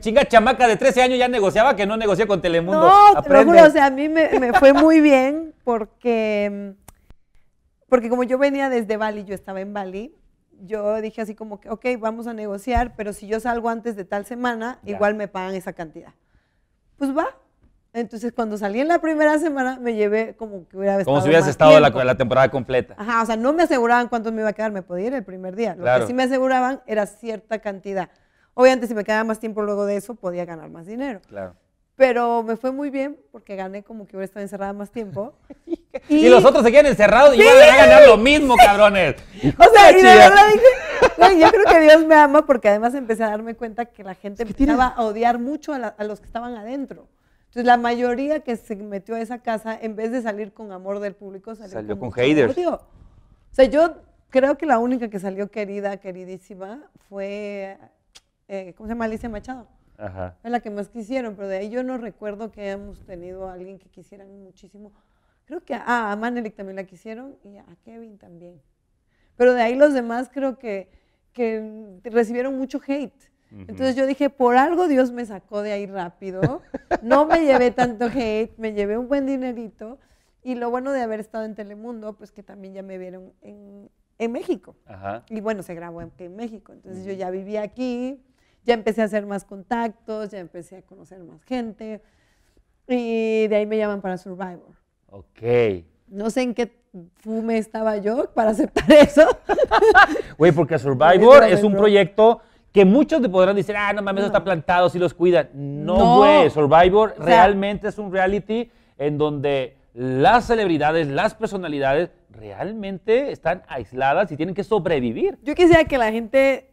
chinga chamaca de 13 años ya negociaba que no negocié con Telemundo. No, te juro, o sea, a mí me, fue muy bien porque. Porque como yo venía desde Bali, yo estaba en Bali, yo dije así como que, ok, vamos a negociar, pero si yo salgo antes de tal semana, igual me pagan esa cantidad. Pues va, entonces, cuando salí en la primera semana, me llevé como que hubiera Como si hubieras estado la, la, temporada completa. Ajá, o sea, no me aseguraban cuánto me iba a quedar, me podía ir el primer día. Lo que sí me aseguraban era cierta cantidad. Obviamente, si me quedaba más tiempo luego de eso, podía ganar más dinero. Claro. Pero me fue muy bien porque gané como que hubiera estado encerrada más tiempo. y, los otros se quedan encerrados y yo a ganar lo mismo, cabrones. o sea, y yo creo que Dios me ama porque además empecé a darme cuenta que la gente empezaba a odiar mucho a los que estaban adentro. Entonces, la mayoría que se metió a esa casa, en vez de salir con amor del público, salió, salió con, haters. O sea, yo creo que la única que salió querida, queridísima, fue, eh, ¿cómo se llama? Alicia Machado. Ajá. Es la que más quisieron, pero de ahí yo no recuerdo que hayamos tenido a alguien que quisieran muchísimo. Creo que a ah, Manelik también la quisieron y a Kevin también. Pero de ahí los demás creo que, que recibieron mucho hate. Entonces yo dije, por algo Dios me sacó de ahí rápido, no me llevé tanto hate, me llevé un buen dinerito y lo bueno de haber estado en Telemundo, pues que también ya me vieron en, en México. Y bueno, se grabó en, México, entonces yo ya vivía aquí, ya empecé a hacer más contactos, ya empecé a conocer más gente y de ahí me llaman para Survivor. Ok. No sé en qué fume estaba yo para aceptar eso. Güey, porque Survivor es un proyecto... Que muchos te podrán decir, ah, no mames, está plantado, si los cuidan. No, güey. Survivor realmente es un reality en donde las celebridades, las personalidades realmente están aisladas y tienen que sobrevivir. Yo quisiera que la gente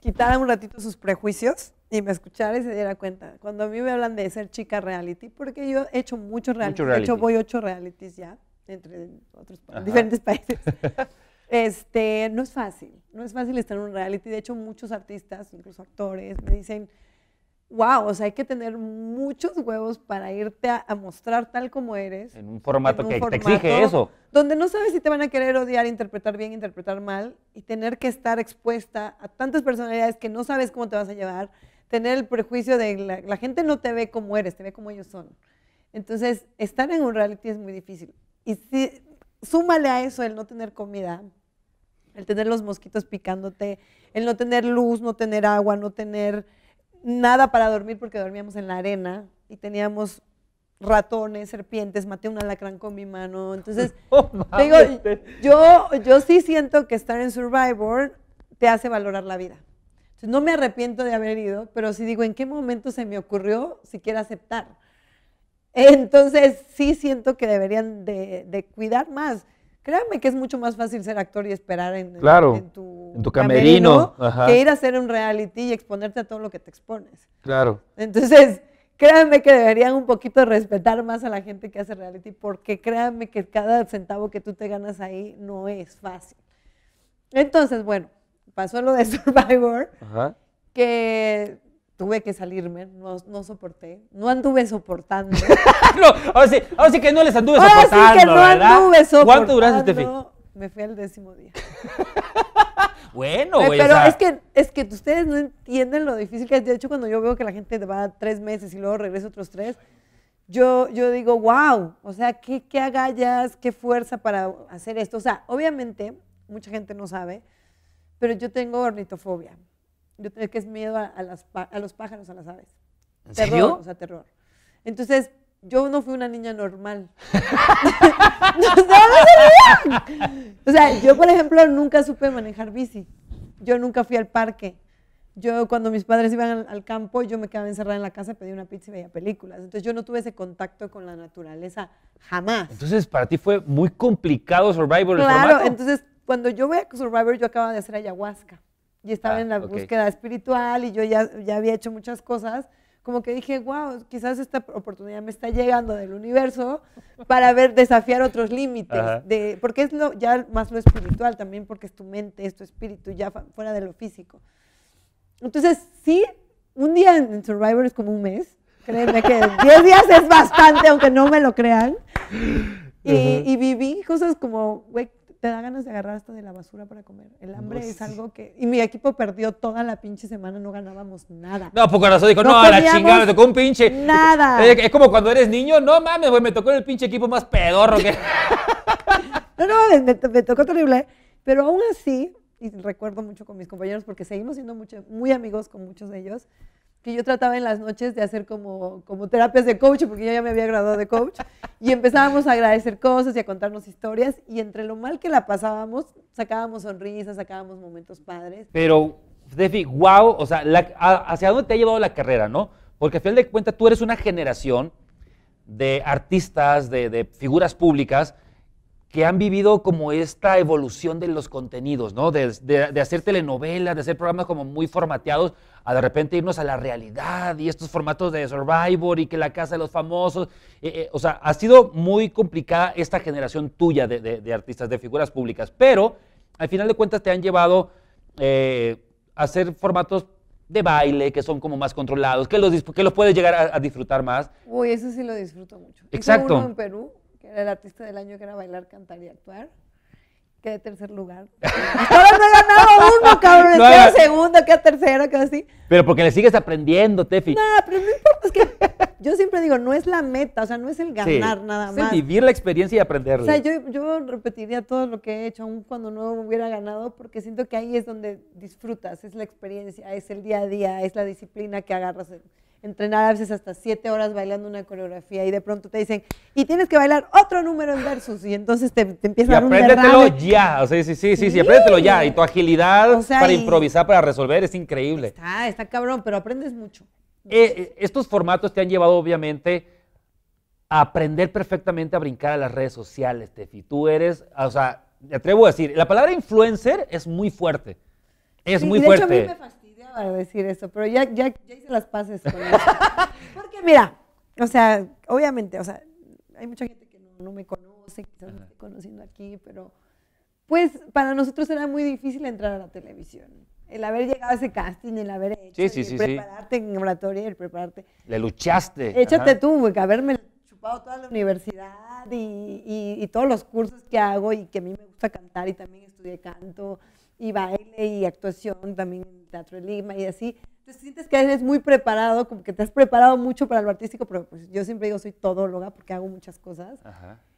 quitara un ratito sus prejuicios y me escuchara y se diera cuenta. Cuando a mí me hablan de ser chica reality, porque yo he hecho muchos reality, he hecho voy ocho realities ya entre otros diferentes países. Este, no es fácil, no es fácil estar en un reality. De hecho, muchos artistas, incluso actores, me dicen, wow, o sea, hay que tener muchos huevos para irte a, mostrar tal como eres. En un formato que te exige eso. Donde no sabes si te van a querer odiar, interpretar bien, interpretar mal, y tener que estar expuesta a tantas personalidades que no sabes cómo te vas a llevar, tener el prejuicio de la, la gente no te ve como eres, te ve como ellos son. Entonces, estar en un reality es muy difícil. Y sí, súmale a eso el no tener comida, el tener los mosquitos picándote, el no tener luz, no tener agua, no tener nada para dormir porque dormíamos en la arena y teníamos ratones, serpientes, maté un alacrán con mi mano. Entonces, digo, yo, yo sí siento que estar en Survivor te hace valorar la vida. Entonces, no me arrepiento de haber ido, pero si digo, ¿en qué momento se me ocurrió siquiera aceptar? Entonces, sí siento que deberían de, cuidar más. Créanme que es mucho más fácil ser actor y esperar en, en, tu, camerino, que ir a hacer un reality y exponerte a todo lo que te expones. Claro. Entonces, créanme que deberían un poquito respetar más a la gente que hace reality, porque créanme que cada centavo que tú te ganas ahí no es fácil. Entonces, bueno, pasó lo de Survivor, que tuve que salirme, no, soporté, no anduve soportando. no, ahora sí, que no les anduve soportando, sí que no anduve soportando. ¿Cuánto duraste, este Me fui al décimo día. bueno, güey. Pero es, que, es que ustedes no entienden lo difícil que es. De hecho, cuando yo veo que la gente va tres meses y luego regresa otros tres, yo, yo digo, wow, o sea, ¿qué, qué agallas, qué fuerza para hacer esto. O sea, obviamente, mucha gente no sabe, pero yo tengo ornitofobia. Yo tenía que es miedo a, los pájaros, a las aves. ¿En terror, o sea, terror. Entonces, yo no fui una niña normal. o sea, yo, por ejemplo, nunca supe manejar bici. Yo nunca fui al parque. Yo, cuando mis padres iban al, campo, yo me quedaba encerrada en la casa, pedía una pizza y veía películas. Entonces, yo no tuve ese contacto con la naturaleza jamás. Entonces, para ti fue muy complicado Survivor. Claro, entonces, cuando yo voy a Survivor, yo acababa de hacer ayahuasca y estaba ah, en la búsqueda espiritual y yo ya, ya había hecho muchas cosas, como que dije, wow, quizás esta oportunidad me está llegando del universo para ver desafiar otros límites, de, porque es lo, ya más lo espiritual también, porque es tu mente, es tu espíritu, ya fuera de lo físico. Entonces, sí, un día en Survivor es como un mes, créeme que 10 días es bastante, aunque no me lo crean. Y, y viví cosas como, güey, te da ganas de agarrar hasta de la basura para comer. El hambre pues es algo que... Y mi equipo perdió toda la pinche semana, no ganábamos nada. No, por pues corazón dijo, no, a la chingada, me tocó un pinche... Nada. Eh, es, como cuando eres niño, no mames, güey, me tocó el pinche equipo más pedorro que... no, no, me, tocó terrible, pero aún así, y recuerdo mucho con mis compañeros, porque seguimos siendo muy amigos con muchos de ellos, que yo trataba en las noches de hacer como, como terapias de coach, porque yo ya me había graduado de coach, y empezábamos a agradecer cosas y a contarnos historias, y entre lo mal que la pasábamos, sacábamos sonrisas, sacábamos momentos padres. Pero, Defi, wow, o sea, hacia dónde te ha llevado la carrera, ¿no? Porque al final de cuentas tú eres una generación de artistas, de, de figuras públicas, que han vivido como esta evolución de los contenidos, ¿no? De, hacer telenovelas, de hacer programas como muy formateados, a de repente irnos a la realidad y estos formatos de Survivor y que la casa de los famosos. Eh, eh, o sea, ha sido muy complicada esta generación tuya de, artistas, de figuras públicas, pero al final de cuentas te han llevado eh, a hacer formatos de baile, que son como más controlados, que los, que los puedes llegar a, disfrutar más. Uy, eso sí lo disfruto mucho. Exacto. en Perú que era el artista del año, que era bailar, cantar y actuar. Quedé tercer lugar. Ahora no he ganado uno, cabrón. No, segundo, queda tercero, queda así. Pero porque le sigues aprendiendo, Tefi. No, pero Es que yo siempre digo, no es la meta, o sea, no es el ganar nada más. Es vivir la experiencia y aprenderla. O sea, yo, yo repetiría todo lo que he hecho, aún cuando no hubiera ganado, porque siento que ahí es donde disfrutas, es la experiencia, es el día a día, es la disciplina que agarras entrenar a veces hasta siete horas bailando una coreografía y de pronto te dicen, y tienes que bailar otro número en versos y entonces te, te a dar un apréndetelo ya, o sea, sí, sí, sí, sí, apréndetelo ya, y tu agilidad para improvisar, para resolver, es increíble. Está, está cabrón, pero aprendes mucho. Eh, eh, estos formatos te han llevado, obviamente, a aprender perfectamente a brincar a las redes sociales, Tefi. Tú eres, o sea, te atrevo a decir, la palabra influencer es muy fuerte. Es muy fuerte. Hecho, a mí a decir eso, pero ya, ya, hice las paces Porque mira, o sea, obviamente, o sea, hay mucha gente que no, me conoce, quizás me estoy conociendo aquí, pero pues para nosotros era muy difícil entrar a la televisión. El haber llegado a ese casting, el haber hecho, el prepararte en el prepararte. Le luchaste. Échate tú, haberme chupado toda la universidad y, todos los cursos que hago y que a mí me gusta cantar y también estudié canto y baile y actuación también Teatro de Lima y así. Entonces sientes que eres muy preparado, como que te has preparado mucho para lo artístico, pero pues yo siempre digo soy todóloga porque hago muchas cosas.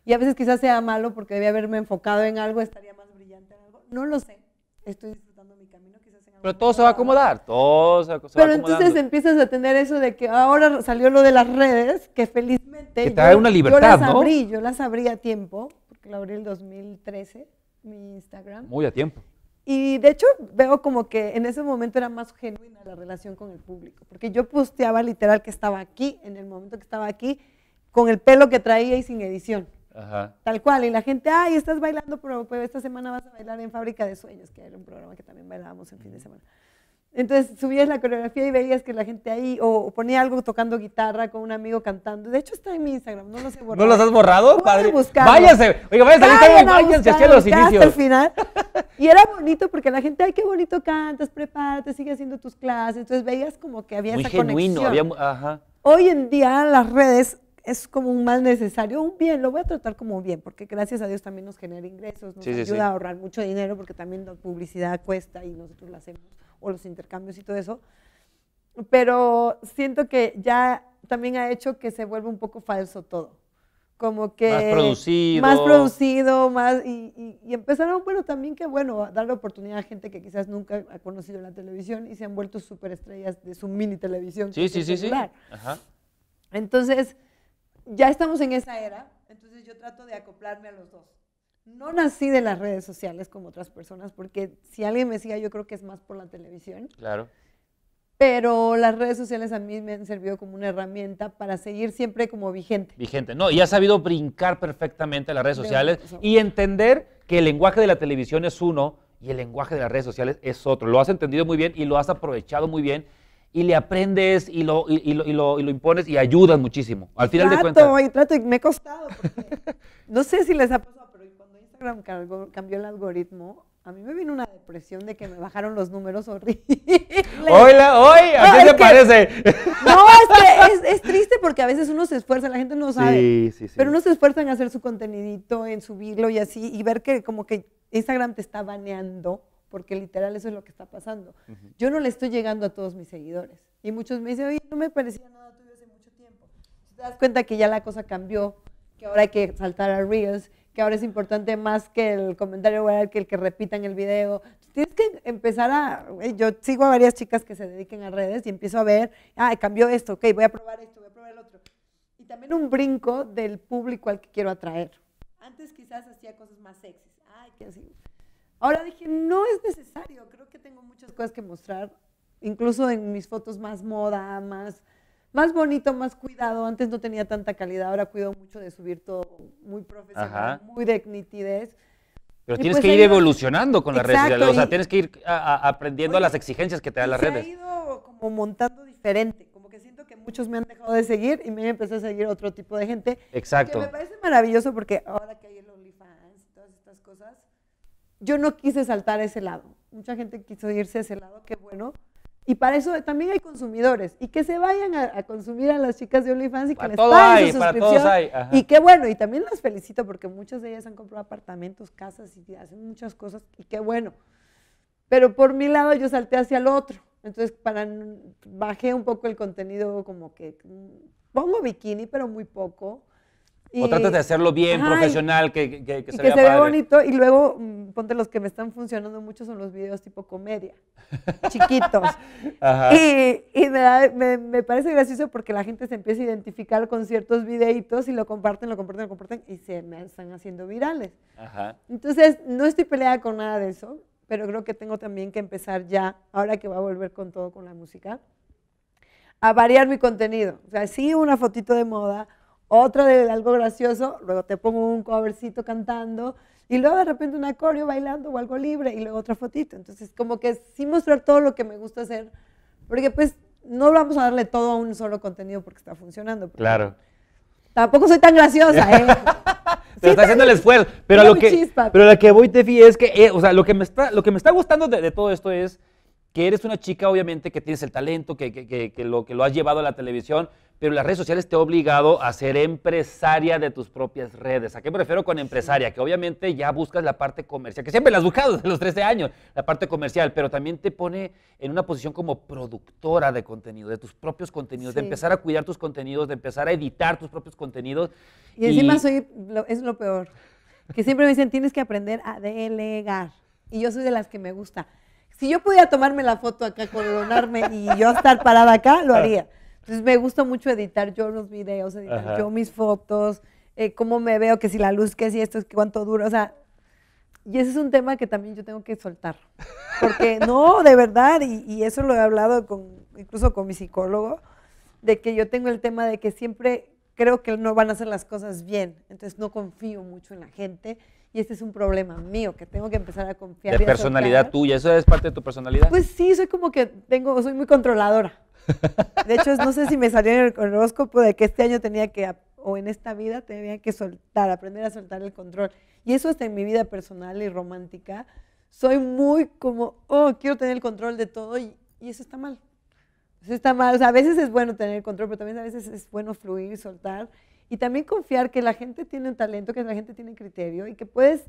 Y a veces quizás sea malo porque debía haberme enfocado en algo, estaría más brillante en algo. No lo sé. Estoy disfrutando mi camino, quizás Pero todo se va a acomodar, todo se va a acomodar. Pero entonces empiezas a tener eso de que ahora salió lo de las redes, que felizmente. Que da una libertad, yo las ¿no? abrí, yo las abrí a tiempo, porque la abrí el 2013, mi Instagram. Muy a tiempo. Y de hecho veo como que en ese momento era más genuina la relación con el público, porque yo posteaba literal que estaba aquí, en el momento que estaba aquí, con el pelo que traía y sin edición. Tal cual, y la gente, ay, estás bailando, pero esta semana vas a bailar en Fábrica de Sueños, que era un programa que también bailábamos en fin de semana. Entonces subías la coreografía y veías que la gente ahí, o, ponía algo tocando guitarra con un amigo cantando. De hecho está en mi Instagram, no los he borrado. ¿No los has borrado? Padre. Váyanse, oiga, ahí váyase. váyanse hacia los inicios. el final. Y era bonito porque la gente, ay, qué bonito cantas, prepárate, sigue haciendo tus clases. Entonces veías como que había Muy esa genuino, conexión. Había, ajá. Hoy en día las redes es como un mal necesario, un bien, lo voy a tratar como un bien, porque gracias a Dios también nos genera ingresos, nos ayuda a ahorrar mucho dinero, porque también la publicidad cuesta y nosotros la hacemos o los intercambios y todo eso, pero siento que ya también ha hecho que se vuelva un poco falso todo. Como que... Más producido. Más producido, más... Y, empezaron, bueno, también que bueno, darle oportunidad a gente que quizás nunca ha conocido la televisión y se han vuelto superestrellas de su mini televisión. Sí, sí, sí, sí. Entonces, ya estamos en esa era, entonces yo trato de acoplarme a los dos no nací de las redes sociales como otras personas, porque si alguien me decía yo creo que es más por la televisión. Claro. Pero las redes sociales a mí me han servido como una herramienta para seguir siempre como vigente. Vigente, no, y has sabido brincar perfectamente las redes sociales y entender que el lenguaje de la televisión es uno y el lenguaje de las redes sociales es otro. Lo has entendido muy bien y lo has aprovechado muy bien y le aprendes y lo, lo, impones y ayudas muchísimo. Al final de cuentas. Y trato, y me he costado. no sé si les ha pasado cambió el algoritmo, a mí me vino una depresión de que me bajaron los números horribles. Hola, hoy, ¿a qué no, parece? No, es triste porque a veces uno se esfuerza, la gente no sabe. Sí, sí, sí. Pero uno se esfuerza en hacer su contenidito, en subirlo y así, y ver que como que Instagram te está baneando, porque literal eso es lo que está pasando. Yo no le estoy llegando a todos mis seguidores. Y muchos me dicen, oye, no me parecía nada tuyo hace mucho tiempo. Te das cuenta que ya la cosa cambió, que ahora hay que saltar a Reels, que ahora es importante más que el comentario web, que el que repitan el video. Tienes que empezar a, yo sigo a varias chicas que se dediquen a redes y empiezo a ver, ah, cambió esto, ok, voy a probar esto, voy a probar el otro. Y también un brinco del público al que quiero atraer. Antes quizás hacía cosas más sexys. Ay, qué así. Ahora dije, no es necesario, creo que tengo muchas cosas que mostrar, incluso en mis fotos más moda, más más bonito, más cuidado. Antes no tenía tanta calidad, ahora cuido mucho de subir todo muy profesional, muy de nitidez. Pero tienes pues que ir evolucionando con las redes o sea, tienes que ir aprendiendo a las exigencias que te dan las redes. He ido como montando diferente, como que siento que muchos me han dejado de seguir y me empezado a seguir otro tipo de gente. Exacto. Que me parece maravilloso porque ahora que hay el OnlyFans y todas estas cosas, yo no quise saltar a ese lado. Mucha gente quiso irse a ese lado, qué bueno. Y para eso también hay consumidores. Y que se vayan a, consumir a las chicas de OnlyFans y que les paguen sus suscripciones y qué bueno, y también las felicito porque muchas de ellas han comprado apartamentos, casas y hacen muchas cosas. Y qué bueno. Pero por mi lado yo salté hacia el otro. Entonces para, bajé un poco el contenido como que mm, pongo bikini, pero muy poco o trates de hacerlo bien, profesional, que, que, que se, que se vea bonito. Y luego, mm, ponte los que me están funcionando mucho son los videos tipo comedia, chiquitos. Ajá. Y, me, me, parece gracioso porque la gente se empieza a identificar con ciertos videitos y lo comparten, lo comparten, lo comparten y se me están haciendo virales. Ajá. Entonces, no estoy peleada con nada de eso, pero creo que tengo también que empezar ya, ahora que va a volver con todo con la música, a variar mi contenido. O sea, sí, una fotito de moda otra de algo gracioso, luego te pongo un covercito cantando y luego de repente un acordeo bailando o algo libre y luego otra fotito. Entonces, como que sí mostrar todo lo que me gusta hacer, porque pues no vamos a darle todo a un solo contenido porque está funcionando. claro. Tampoco soy tan graciosa, ¿eh? pero está haciendo el esfuerzo. Pero lo que, pero la que voy, Tefi, es que, eh, o sea, lo que me está, lo que me está gustando de, todo esto es que eres una chica, obviamente, que tienes el talento, que, que, que, lo, que lo has llevado a la televisión, pero las redes sociales te ha obligado a ser empresaria de tus propias redes. ¿A qué me refiero con empresaria? Que obviamente ya buscas la parte comercial, que siempre la has buscado desde los 13 años, la parte comercial, pero también te pone en una posición como productora de contenido, de tus propios contenidos, de empezar a cuidar tus contenidos, de empezar a editar tus propios contenidos. Y encima soy, es lo peor, que siempre me dicen, tienes que aprender a delegar. Y yo soy de las que me gusta. Si yo pudiera tomarme la foto acá, coronarme y yo estar parada acá, lo haría. Entonces me gusta mucho editar yo los videos, editar yo mis fotos, eh, cómo me veo, que si la luz, que si esto, cuánto duro. o sea, y ese es un tema que también yo tengo que soltar. Porque no, de verdad, y, eso lo he hablado con, incluso con mi psicólogo, de que yo tengo el tema de que siempre creo que no van a hacer las cosas bien. Entonces no confío mucho en la gente. Y este es un problema mío, que tengo que empezar a confiar. De personalidad tuya, ¿eso es parte de tu personalidad? Pues sí, soy como que tengo, soy muy controladora. De hecho, no sé si me salió en el horóscopo de que este año tenía que, o en esta vida tenía que soltar, aprender a soltar el control. Y eso hasta en mi vida personal y romántica. Soy muy como, oh, quiero tener el control de todo y, eso está mal. Eso está mal. O sea, a veces es bueno tener el control, pero también a veces es bueno fluir, y soltar. Y también confiar que la gente tiene un talento, que la gente tiene criterio y que puedes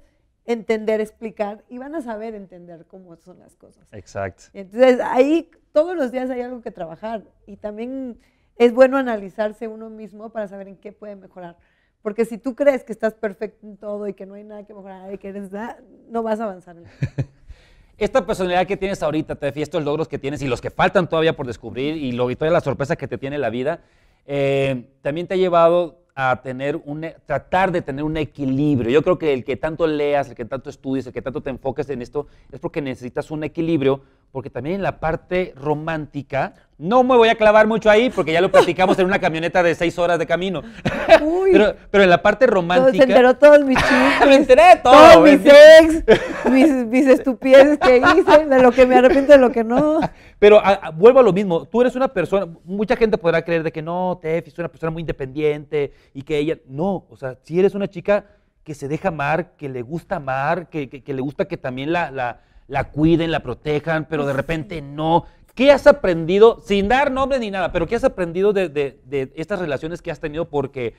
entender, explicar y van a saber entender cómo son las cosas. Exacto. Entonces, ahí todos los días hay algo que trabajar y también es bueno analizarse uno mismo para saber en qué puede mejorar. Porque si tú crees que estás perfecto en todo y que no hay nada que mejorar que ah, no vas a avanzar. Esta personalidad que tienes ahorita, te estos logros que tienes y los que faltan todavía por descubrir y, lo, y toda la sorpresa que te tiene la vida, eh, también te ha llevado a tener un, e, tratar de tener un equilibrio. Yo creo que el que tanto leas, el que tanto estudies, el que tanto te enfoques en esto, es porque necesitas un equilibrio porque también en la parte romántica, no me voy a clavar mucho ahí porque ya lo platicamos en una camioneta de seis horas de camino. pero, en la parte romántica. Se enteró todos mis chistes. me enteré de todo. Todos mis ex, mis, estupideces que hice, de lo que me arrepiento, de lo que no. Pero vuelvo a lo mismo. Tú eres una persona, mucha gente podrá creer de que no, Tefi, es una persona muy independiente y que ella. No, o sea, si eres una chica que se deja amar, que le gusta amar, que, le gusta que también la la cuiden, la protejan, pero de repente no. ¿Qué has aprendido, sin dar nombre ni nada, pero qué has aprendido de, estas relaciones que has tenido? Porque...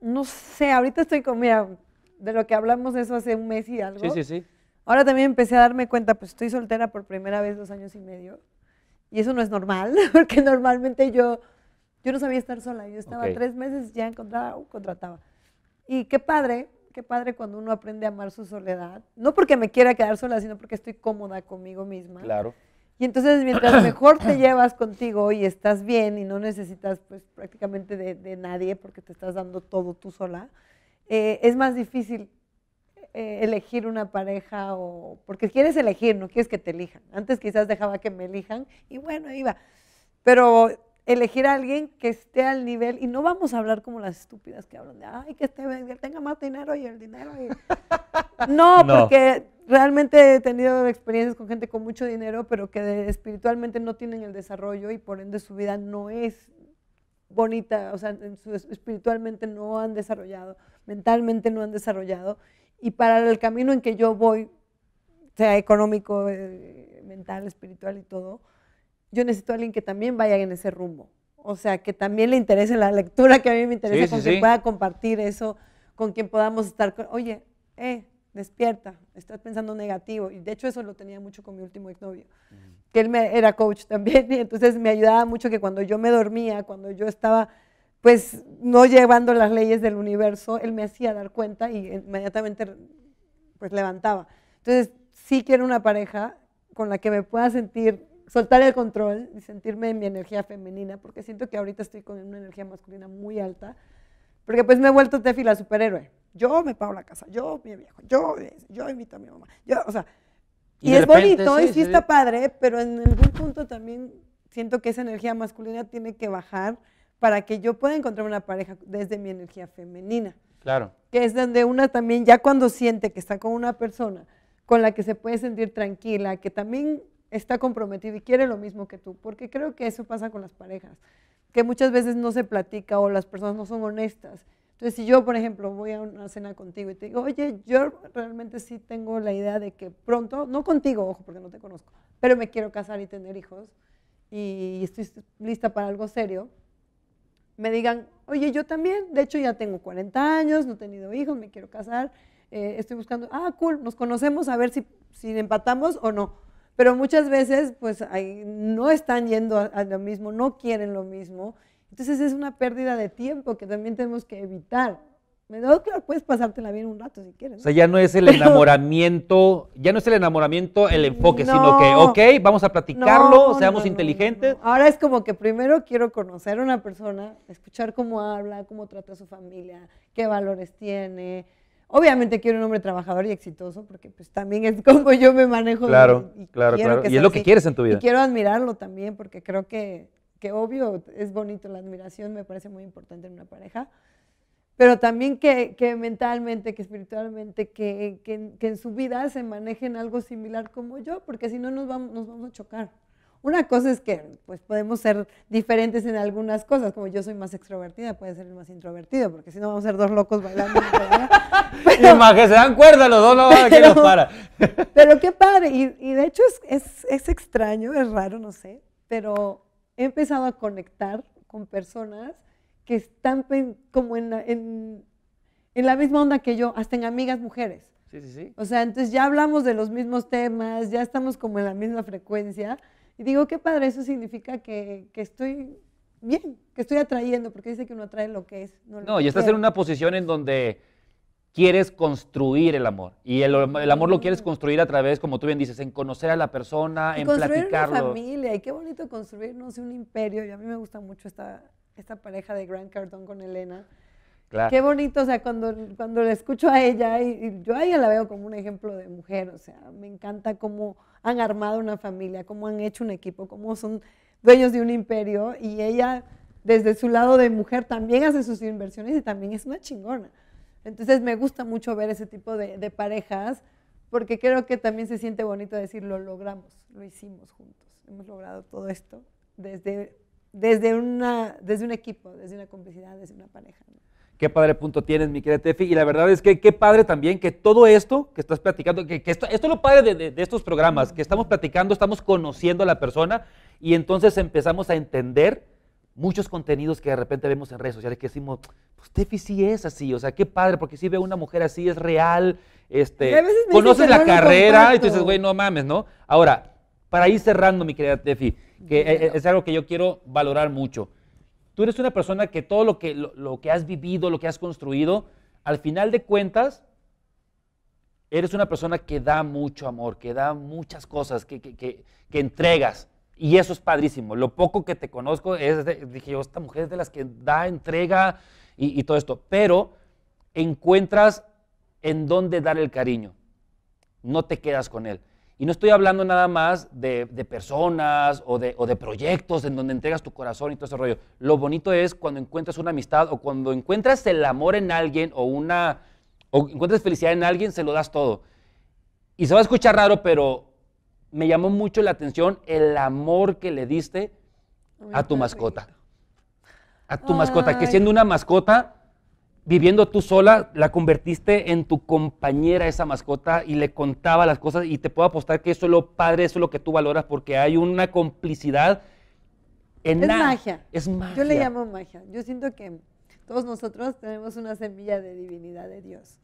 No sé, ahorita estoy con, mira, de lo que hablamos eso hace un mes y algo. Sí, sí, sí. Ahora también empecé a darme cuenta, pues estoy soltera por primera vez dos años y medio. Y eso no es normal, porque normalmente yo, yo no sabía estar sola. Yo estaba tres meses, ya encontraba, uh, contrataba. Y qué padre, qué padre cuando uno aprende a amar su soledad. No porque me quiera quedar sola, sino porque estoy cómoda conmigo misma. Claro. Y entonces mientras mejor te llevas contigo y estás bien y no necesitas pues prácticamente de, nadie porque te estás dando todo tú sola, eh, es más difícil eh, elegir una pareja o porque quieres elegir, no quieres que te elijan. Antes quizás dejaba que me elijan y bueno, iba. Pero elegir a alguien que esté al nivel, y no vamos a hablar como las estúpidas que hablan de, ay, que, esté, que tenga más dinero y el dinero. No, porque realmente he tenido experiencias con gente con mucho dinero, pero que espiritualmente no tienen el desarrollo y por ende su vida no es bonita, o sea, espiritualmente no han desarrollado, mentalmente no han desarrollado. Y para el camino en que yo voy, sea económico, eh, mental, espiritual y todo, yo necesito a alguien que también vaya en ese rumbo. O sea, que también le interese la lectura, que a mí me interesa, con quien pueda compartir eso, con quien podamos estar, oye, eh, despierta, estás pensando negativo. Y de hecho eso lo tenía mucho con mi último exnovio, mm. que él me, era coach también, y entonces me ayudaba mucho que cuando yo me dormía, cuando yo estaba pues no llevando las leyes del universo, él me hacía dar cuenta y inmediatamente pues levantaba. Entonces, sí quiero una pareja con la que me pueda sentir soltar el control y sentirme en mi energía femenina, porque siento que ahorita estoy con una energía masculina muy alta, porque pues me he vuelto Tefi la superhéroe. Yo me pago la casa, yo mi viejo, yo, invito a mi mamá, yo, y, es bonito y sí está padre, pero en algún punto también siento que esa energía masculina tiene que bajar para que yo pueda encontrar una pareja desde mi energía femenina. Claro. Que es donde una también, ya cuando siente que está con una persona con la que se puede sentir tranquila, que también está comprometido y quiere lo mismo que tú, porque creo que eso pasa con las parejas, que muchas veces no se platica o las personas no son honestas. Entonces, si yo, por ejemplo, voy a una cena contigo y te digo, oye, yo realmente sí tengo la idea de que pronto, no contigo, ojo, porque no te conozco, pero me quiero casar y tener hijos y estoy lista para algo serio, me digan, oye, yo también, de hecho ya tengo 40 años, no he tenido hijos, me quiero casar, eh, estoy buscando, ah, cool, nos conocemos a ver si, si empatamos o no. Pero muchas veces, pues, no están yendo a, lo mismo, no quieren lo mismo. Entonces es una pérdida de tiempo que también tenemos que evitar. Me da que puedes pasártela bien un rato si quieres. ¿no? O sea, ya no es el enamoramiento, ya no es el enamoramiento el enfoque, sino que, ok, vamos a platicarlo, seamos inteligentes. Ahora es como que primero quiero conocer a una persona, escuchar cómo habla, cómo trata a su familia, qué valores tiene, Obviamente quiero un hombre trabajador y exitoso, porque pues también es como yo me manejo. Claro, y, claro, Y es lo que quieres en tu vida. Y quiero admirarlo también, porque creo que, obvio es bonito la admiración, me parece muy importante en una pareja. Pero también que, mentalmente, que espiritualmente, que, que, en su vida se manejen algo similar como yo, porque si no nos vamos, nos vamos a chocar. Una cosa es que pues, podemos ser diferentes en algunas cosas, como yo soy más extrovertida, puede ser más introvertido, porque si no vamos a ser dos locos bailando. pero, y más que se dan cuerda los dos, no van que nos para. pero qué padre, y, de hecho es, extraño, es raro, no sé, pero he empezado a conectar con personas que están como en, en, la misma onda que yo, hasta en amigas mujeres. Sí, sí, sí. O sea, entonces ya hablamos de los mismos temas, ya estamos como en la misma frecuencia y digo, qué padre, eso significa que, estoy bien, que estoy atrayendo, porque dice que uno atrae lo que es. No, y estás en una posición en donde quieres construir el amor. Y el, el, amor lo quieres mm. construir a través, como tú bien dices, en conocer a la persona, y en construir Una familia, y qué bonito sé, un imperio. Y a mí me gusta mucho esta, esta pareja de Grant Cardone con Elena. Claro. Qué bonito, o sea, cuando, cuando la escucho a ella, y, yo a ella la veo como un ejemplo de mujer, o sea, me encanta cómo han armado una familia, cómo han hecho un equipo, cómo son dueños de un imperio y ella desde su lado de mujer también hace sus inversiones y también es una chingona. Entonces me gusta mucho ver ese tipo de, parejas porque creo que también se siente bonito decir lo logramos, lo hicimos juntos, hemos logrado todo esto desde, desde, una, desde un equipo, desde una complicidad, desde una pareja. Qué padre punto tienes, mi querida Tefi. Y la verdad es que qué padre también que todo esto que estás platicando, que, esto, es lo padre de, estos programas, que estamos platicando, estamos conociendo a la persona y entonces empezamos a entender muchos contenidos que de repente vemos en redes sociales que decimos, pues Tefi sí es así, o sea, qué padre, porque si veo una mujer así, es real, este, conoces la carrera y tú dices, güey, no mames, ¿no? Ahora, para ir cerrando, mi querida Tefi, que e, e, es algo que yo quiero valorar mucho. Tú eres una persona que todo lo que, lo, que has vivido, lo que has construido, al final de cuentas, eres una persona que da mucho amor, que da muchas cosas, que, entregas. Y eso es padrísimo. Lo poco que te conozco es, dije yo, esta mujer es de las que da entrega y, y todo esto. Pero encuentras en dónde dar el cariño. No te quedas con él. Y no estoy hablando nada más de, personas o de, proyectos en donde entregas tu corazón y todo ese rollo. Lo bonito es cuando encuentras una amistad o cuando encuentras el amor en alguien o una o encuentras felicidad en alguien, se lo das todo. Y se va a escuchar raro, pero me llamó mucho la atención el amor que le diste a tu mascota. A tu mascota, que siendo una mascota viviendo tú sola, la convertiste en tu compañera esa mascota y le contaba las cosas y te puedo apostar que eso es lo padre, eso es lo que tú valoras porque hay una complicidad. En es magia. Es magia. Yo le llamo magia. Yo siento que todos nosotros tenemos una semilla de divinidad de Dios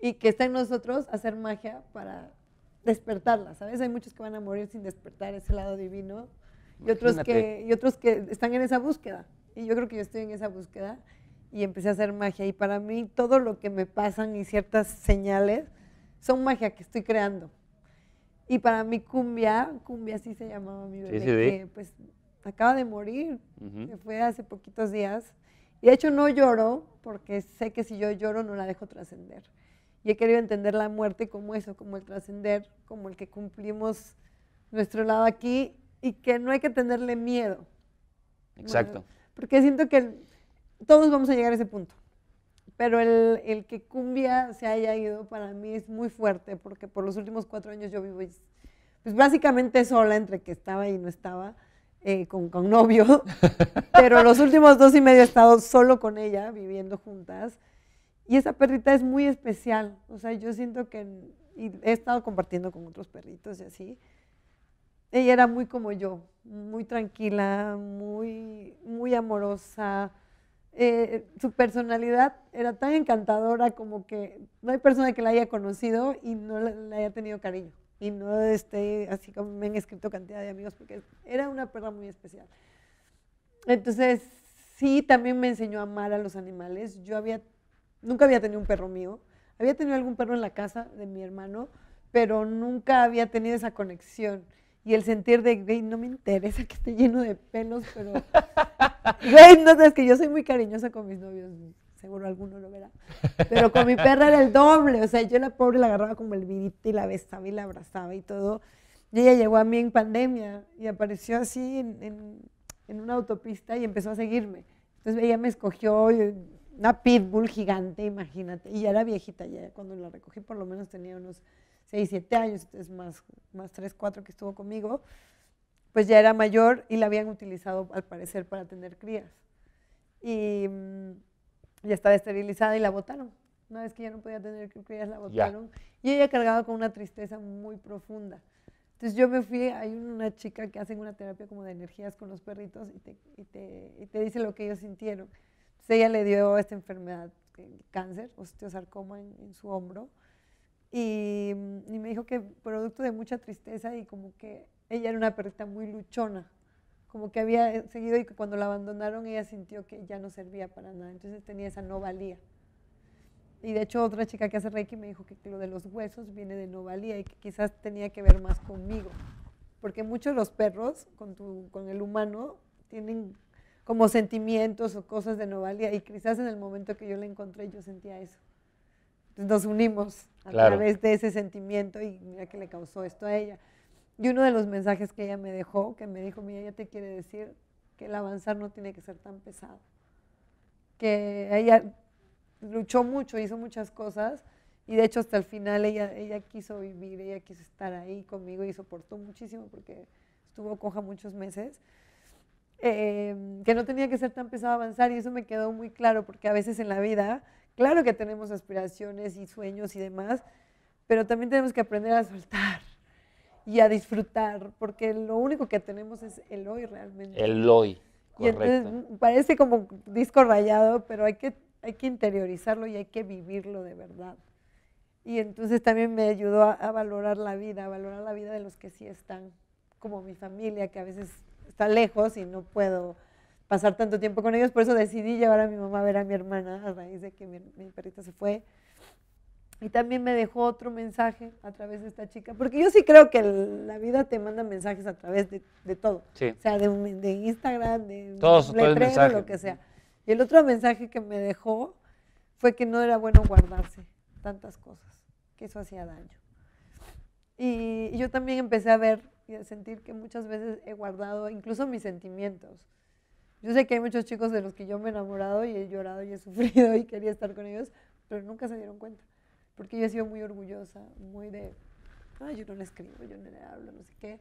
y que está en nosotros hacer magia para despertarla, ¿sabes? Hay muchos que van a morir sin despertar ese lado divino y otros, que, y otros que están en esa búsqueda. Y yo creo que yo estoy en esa búsqueda y empecé a hacer magia. Y para mí todo lo que me pasan y ciertas señales son magia que estoy creando. Y para mí cumbia, cumbia así se llamaba mi bebé, sí, sí, que pues acaba de morir, Me fue hace poquitos días. Y de hecho no lloro, porque sé que si yo lloro no la dejo trascender. Y he querido entender la muerte como eso, como el trascender, como el que cumplimos nuestro lado aquí y que no hay que tenerle miedo. Exacto. porque siento que todos vamos a llegar a ese punto. Pero el, el, que cumbia se haya ido para mí es muy fuerte, porque por los últimos cuatro años yo vivo pues, pues básicamente sola entre que estaba y no estaba, eh, con, con novio, pero los últimos dos y medio he estado solo con ella, viviendo juntas. Y esa perrita es muy especial, o sea, yo siento que y he estado compartiendo con otros perritos y así. Ella era muy como yo, muy tranquila, muy, muy amorosa, eh, su personalidad era tan encantadora como que no hay persona que la haya conocido y no la haya tenido cariño. Y no esté así como me han escrito cantidad de amigos, porque era una perra muy especial. Entonces, sí, también me enseñó a amar a los animales. Yo había, nunca había tenido un perro mío. Había tenido algún perro en la casa de mi hermano, pero nunca había tenido esa conexión y el sentir de, güey, no me interesa que esté lleno de pelos, pero, güey, no sabes que yo soy muy cariñosa con mis novios, seguro alguno lo verá, pero con mi perra era el doble, o sea, yo la pobre la agarraba como el virito y la besaba y la abrazaba y todo, y ella llegó a mí en pandemia y apareció así en, en una autopista y empezó a seguirme, entonces ella me escogió, eh, una pitbull gigante, imagínate, y ya era viejita, ya cuando la recogí por lo menos tenía unos 6, 7 años, más, más 3, 4 que estuvo conmigo, pues ya era mayor y la habían utilizado al parecer para tener crías. Y mm, ya estaba esterilizada y la botaron. Una vez que ya no podía tener crías, la botaron. Y ella cargaba con una tristeza muy profunda. Entonces yo me fui, hay una chica que hace una terapia como de energías con los perritos y te, te, dice lo que ellos sintieron. Entonces ella le dio esta enfermedad, eh, cáncer, osteosarcoma en, en su hombro Mm, y, me dijo que producto de mucha tristeza y como que ella era una perrita muy luchona, como que había eh, seguido y que cuando la abandonaron ella sintió que ya no servía para nada, entonces tenía esa Novalía. Y de hecho otra chica que hace Reiki me dijo que lo de los huesos viene de Novalía y que quizás tenía que ver más conmigo, porque muchos los perros con, con el humano tienen como sentimientos o cosas de Novalía. y quizás en el momento que yo la encontré yo sentía eso nos unimos a través de ese sentimiento y mira que le causó esto a ella. Y uno de los mensajes que ella me dejó, que me dijo, mira, ella te quiere decir que el avanzar no tiene que ser tan pesado. Que ella luchó mucho, hizo muchas cosas y de hecho hasta el final ella, ella quiso vivir, ella quiso estar ahí conmigo y soportó muchísimo porque estuvo coja muchos meses. Eh, que no tenía que ser tan pesado avanzar y eso me quedó muy claro porque a veces en la vida Claro que tenemos aspiraciones y sueños y demás, pero también tenemos que aprender a soltar y a disfrutar, porque lo único que tenemos es el hoy realmente. El hoy. Y entonces mm, parece como disco rayado, pero hay que, hay que interiorizarlo y hay que vivirlo de verdad. Y entonces también me ayudó a, a, valorar la vida, a valorar la vida de los que sí están, como mi familia, que a veces está lejos y no puedo pasar tanto tiempo con ellos. Por eso decidí llevar a mi mamá a ver a mi hermana a raíz de que mi, perrita se fue. Y también me dejó otro mensaje a través de esta chica, porque yo sí creo que la vida te manda mensajes a través de, todo. O sea, de, de Instagram, de lo que sea. Y el otro mensaje que me dejó fue que no era bueno guardarse tantas cosas, que eso hacía daño. y yo también empecé a ver y a sentir que muchas veces he guardado incluso mis sentimientos yo sé que hay muchos chicos de los que yo me he enamorado y he llorado y he sufrido y quería estar con ellos, pero nunca se dieron cuenta. Porque yo he sido muy orgullosa, muy de, ah, yo no le escribo, yo no le hablo, no sé qué.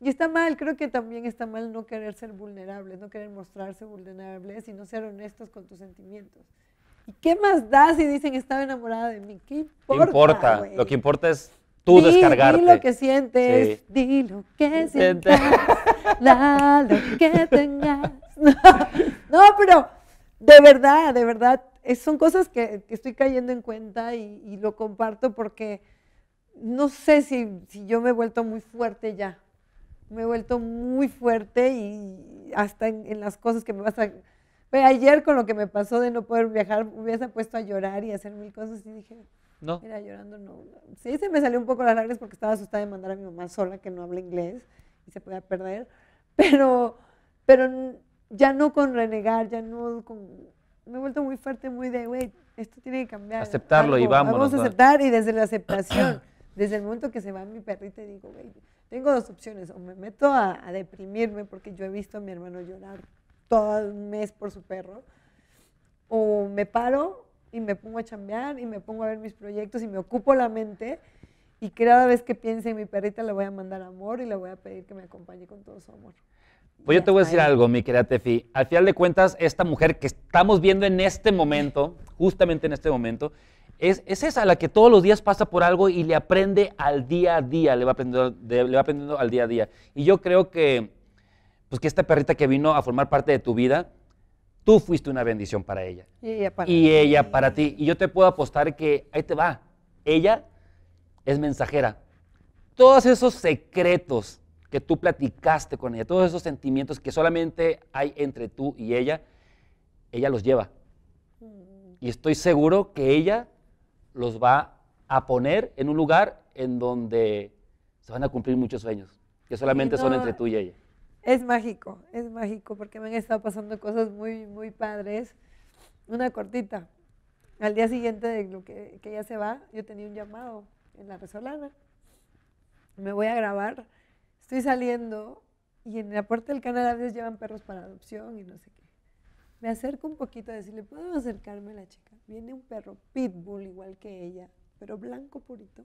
Y está mal, creo que también está mal no querer ser vulnerables, no querer mostrarse vulnerables y no ser honestos con tus sentimientos. ¿Y qué más da si dicen estaba enamorada de mí? ¿Qué importa? importa. Lo que importa es tú di, descargarte. Di lo que sientes, sí. di lo que sientes, dale que tengas. no, pero de verdad, de verdad, son cosas que, estoy cayendo en cuenta y, lo comparto porque no sé si, yo me he vuelto muy fuerte ya. Me he vuelto muy fuerte y hasta en, las cosas que me vas a... ayer con lo que me pasó de no poder viajar, hubiese puesto a llorar y hacer mil cosas y dije, no. Mira, llorando no. Sí, se me salió un poco las lágrimas porque estaba asustada de mandar a mi mamá sola que no habla inglés y se podía perder. Pero, pero ya no con renegar, ya no con... Me he vuelto muy fuerte, muy de, güey, esto tiene que cambiar. Aceptarlo y vámonos. Vamos a aceptar y desde la aceptación, desde el momento que se va mi perrita y digo, güey, tengo dos opciones, o me meto a, deprimirme porque yo he visto a mi hermano llorar todo el mes por su perro, o me paro y me pongo a chambear y me pongo a ver mis proyectos y me ocupo la mente y cada vez que piense en mi perrita le voy a mandar amor y le voy a pedir que me acompañe con todo su amor. Pues yo te voy a decir algo, mi querida Tefi. Al final de cuentas, esta mujer que estamos viendo en este momento, justamente en este momento, es, es esa la que todos los días pasa por algo y le aprende al día a día, le va aprendiendo, le va aprendiendo al día a día. Y yo creo que, pues que esta perrita que vino a formar parte de tu vida, tú fuiste una bendición para ella. Y y ella para ti. Y yo te puedo apostar que, ahí te va, ella es mensajera. Todos esos secretos que tú platicaste con ella, todos esos sentimientos que solamente hay entre tú y ella, ella los lleva. Mm. Y estoy seguro que ella los va a poner en un lugar en donde se van a cumplir muchos sueños, que solamente son entre tú y ella. Es mágico, es mágico, porque me han estado pasando cosas muy, muy padres. Una cortita. Al día siguiente de que, que ella se va, yo tenía un llamado en la resolana. Me voy a grabar estoy saliendo y en la puerta del canal a veces llevan perros para adopción y no sé qué. Me acerco un poquito a decirle, ¿puedo acercarme a la chica? Viene un perro pitbull igual que ella, pero blanco purito.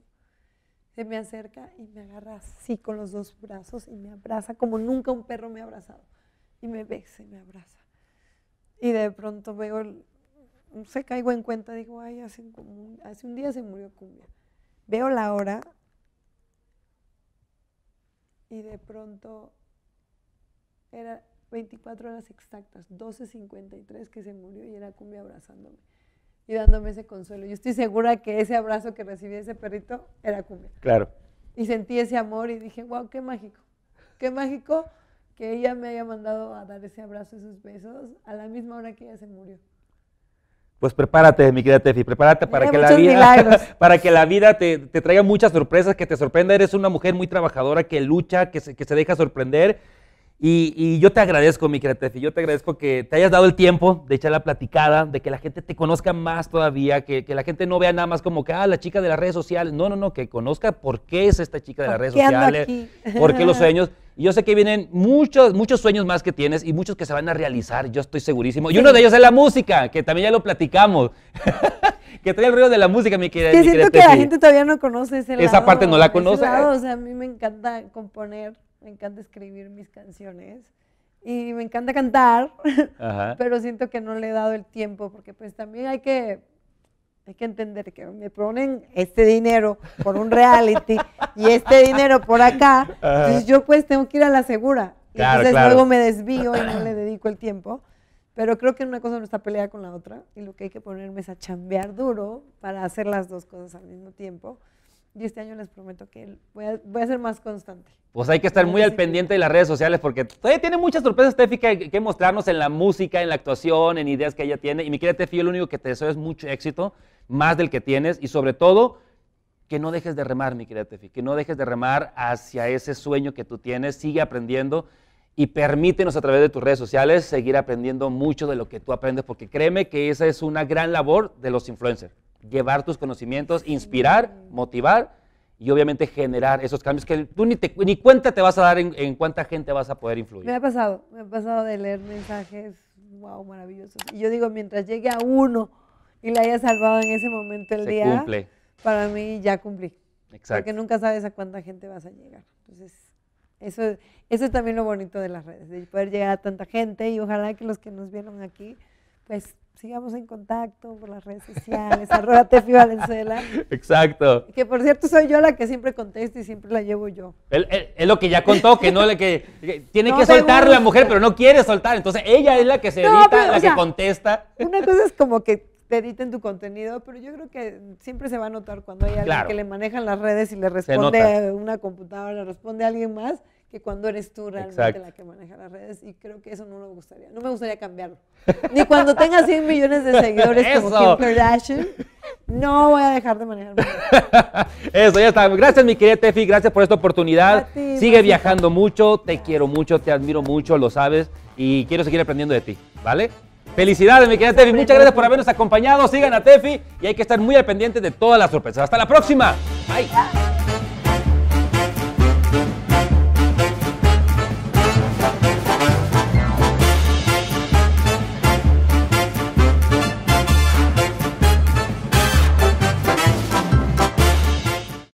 Se me acerca y me agarra así con los dos brazos y me abraza como nunca un perro me ha abrazado. Y me besa y me abraza. Y de pronto veo, no sé, caigo en cuenta, digo, ay, hace, un, hace un día se murió Cumbia. Veo la hora, y de pronto era 24 horas exactas, 12.53 que se murió y era cumbia abrazándome y dándome ese consuelo. Yo estoy segura que ese abrazo que recibí de ese perrito era cumbia. Claro. Y sentí ese amor y dije, wow, qué mágico, qué mágico que ella me haya mandado a dar ese abrazo, esos besos, a la misma hora que ella se murió. Pues prepárate, mi querida Tefi, prepárate para, que la, vida, para que la vida te, traiga muchas sorpresas, que te sorprenda. Eres una mujer muy trabajadora, que lucha, que se, deja sorprender. Y, yo te agradezco, mi querida Tefi, yo te agradezco que te hayas dado el tiempo de echar la platicada, de que la gente te conozca más todavía, que, la gente no vea nada más como que, ah, la chica de las redes sociales. No, no, no, que conozca por qué es esta chica de las redes sociales, por qué los sueños. Y yo sé que vienen muchos, muchos sueños más que tienes y muchos que se van a realizar, yo estoy segurísimo. Y uno de ellos es la música, que también ya lo platicamos. que trae el ruido de la música, mi querida. Que siento que la gente todavía no conoce ese Esa parte no la conoce. o sea, a mí me encanta componer, me encanta escribir mis canciones y me encanta cantar, pero siento que no le he dado el tiempo porque pues también hay que hay que entender que me ponen este dinero por un reality y este dinero por acá, entonces yo pues tengo que ir a la segura. Pues, claro, entonces luego me desvío y no le dedico el tiempo. Pero creo que una cosa no está peleada con la otra y lo que hay que ponerme es a chambear duro para hacer las dos cosas al mismo tiempo. Y este año les prometo que voy a, ser más constante. Pues hay que estar muy al pendiente de las redes sociales porque todavía tiene muchas sorpresas, Tefi, que, que mostrarnos en la música, en la actuación, en ideas que ella tiene. Y mi querida Tefi, lo único que te deseo es mucho éxito, más del que tienes. Y sobre todo, que no dejes de remar, mi querida Tefi, que no dejes de remar hacia ese sueño que tú tienes. Sigue aprendiendo y permítenos a través de tus redes sociales seguir aprendiendo mucho de lo que tú aprendes, porque créeme que esa es una gran labor de los influencers llevar tus conocimientos, inspirar, motivar y obviamente generar esos cambios que tú ni, ni cuenta te vas a dar en, cuánta gente vas a poder influir. Me ha pasado, me ha pasado de leer mensajes, wow, maravillosos. Y yo digo, mientras llegue a uno y le haya salvado en ese momento el día, para mí ya cumplí. Exacto. Porque nunca sabes a cuánta gente vas a llegar. Entonces, eso, eso es también lo bonito de las redes, de poder llegar a tanta gente y ojalá que los que nos vieron aquí, pues sigamos en contacto por las redes sociales, arroba Tefi Valenzuela. Exacto. Que por cierto soy yo la que siempre contesta y siempre la llevo yo. Es lo que ya contó, que no le que, tiene que soltar la mujer, pero no quiere soltar. Entonces ella es la que se edita, la que contesta. Una cosa es como que te editen tu contenido, pero yo creo que siempre se va a notar cuando hay alguien que le manejan las redes y le responde a una computadora, le responde a alguien más que cuando eres tú realmente la que maneja las redes y creo que eso no me gustaría, no me gustaría cambiarlo. Ni cuando tenga 100 millones de seguidores como Kim Kardashian, no voy a dejar de manejar. eso, ya está. Gracias mi querida Tefi, gracias por esta oportunidad. Sigue viajando mucho, te quiero mucho, te admiro mucho, lo sabes y quiero seguir aprendiendo de ti, ¿vale? Felicidades, mi querida Tefi. Muchas gracias por habernos acompañado. Sigan a Tefi y hay que estar muy al pendiente de todas las sorpresas. Hasta la próxima. Bye.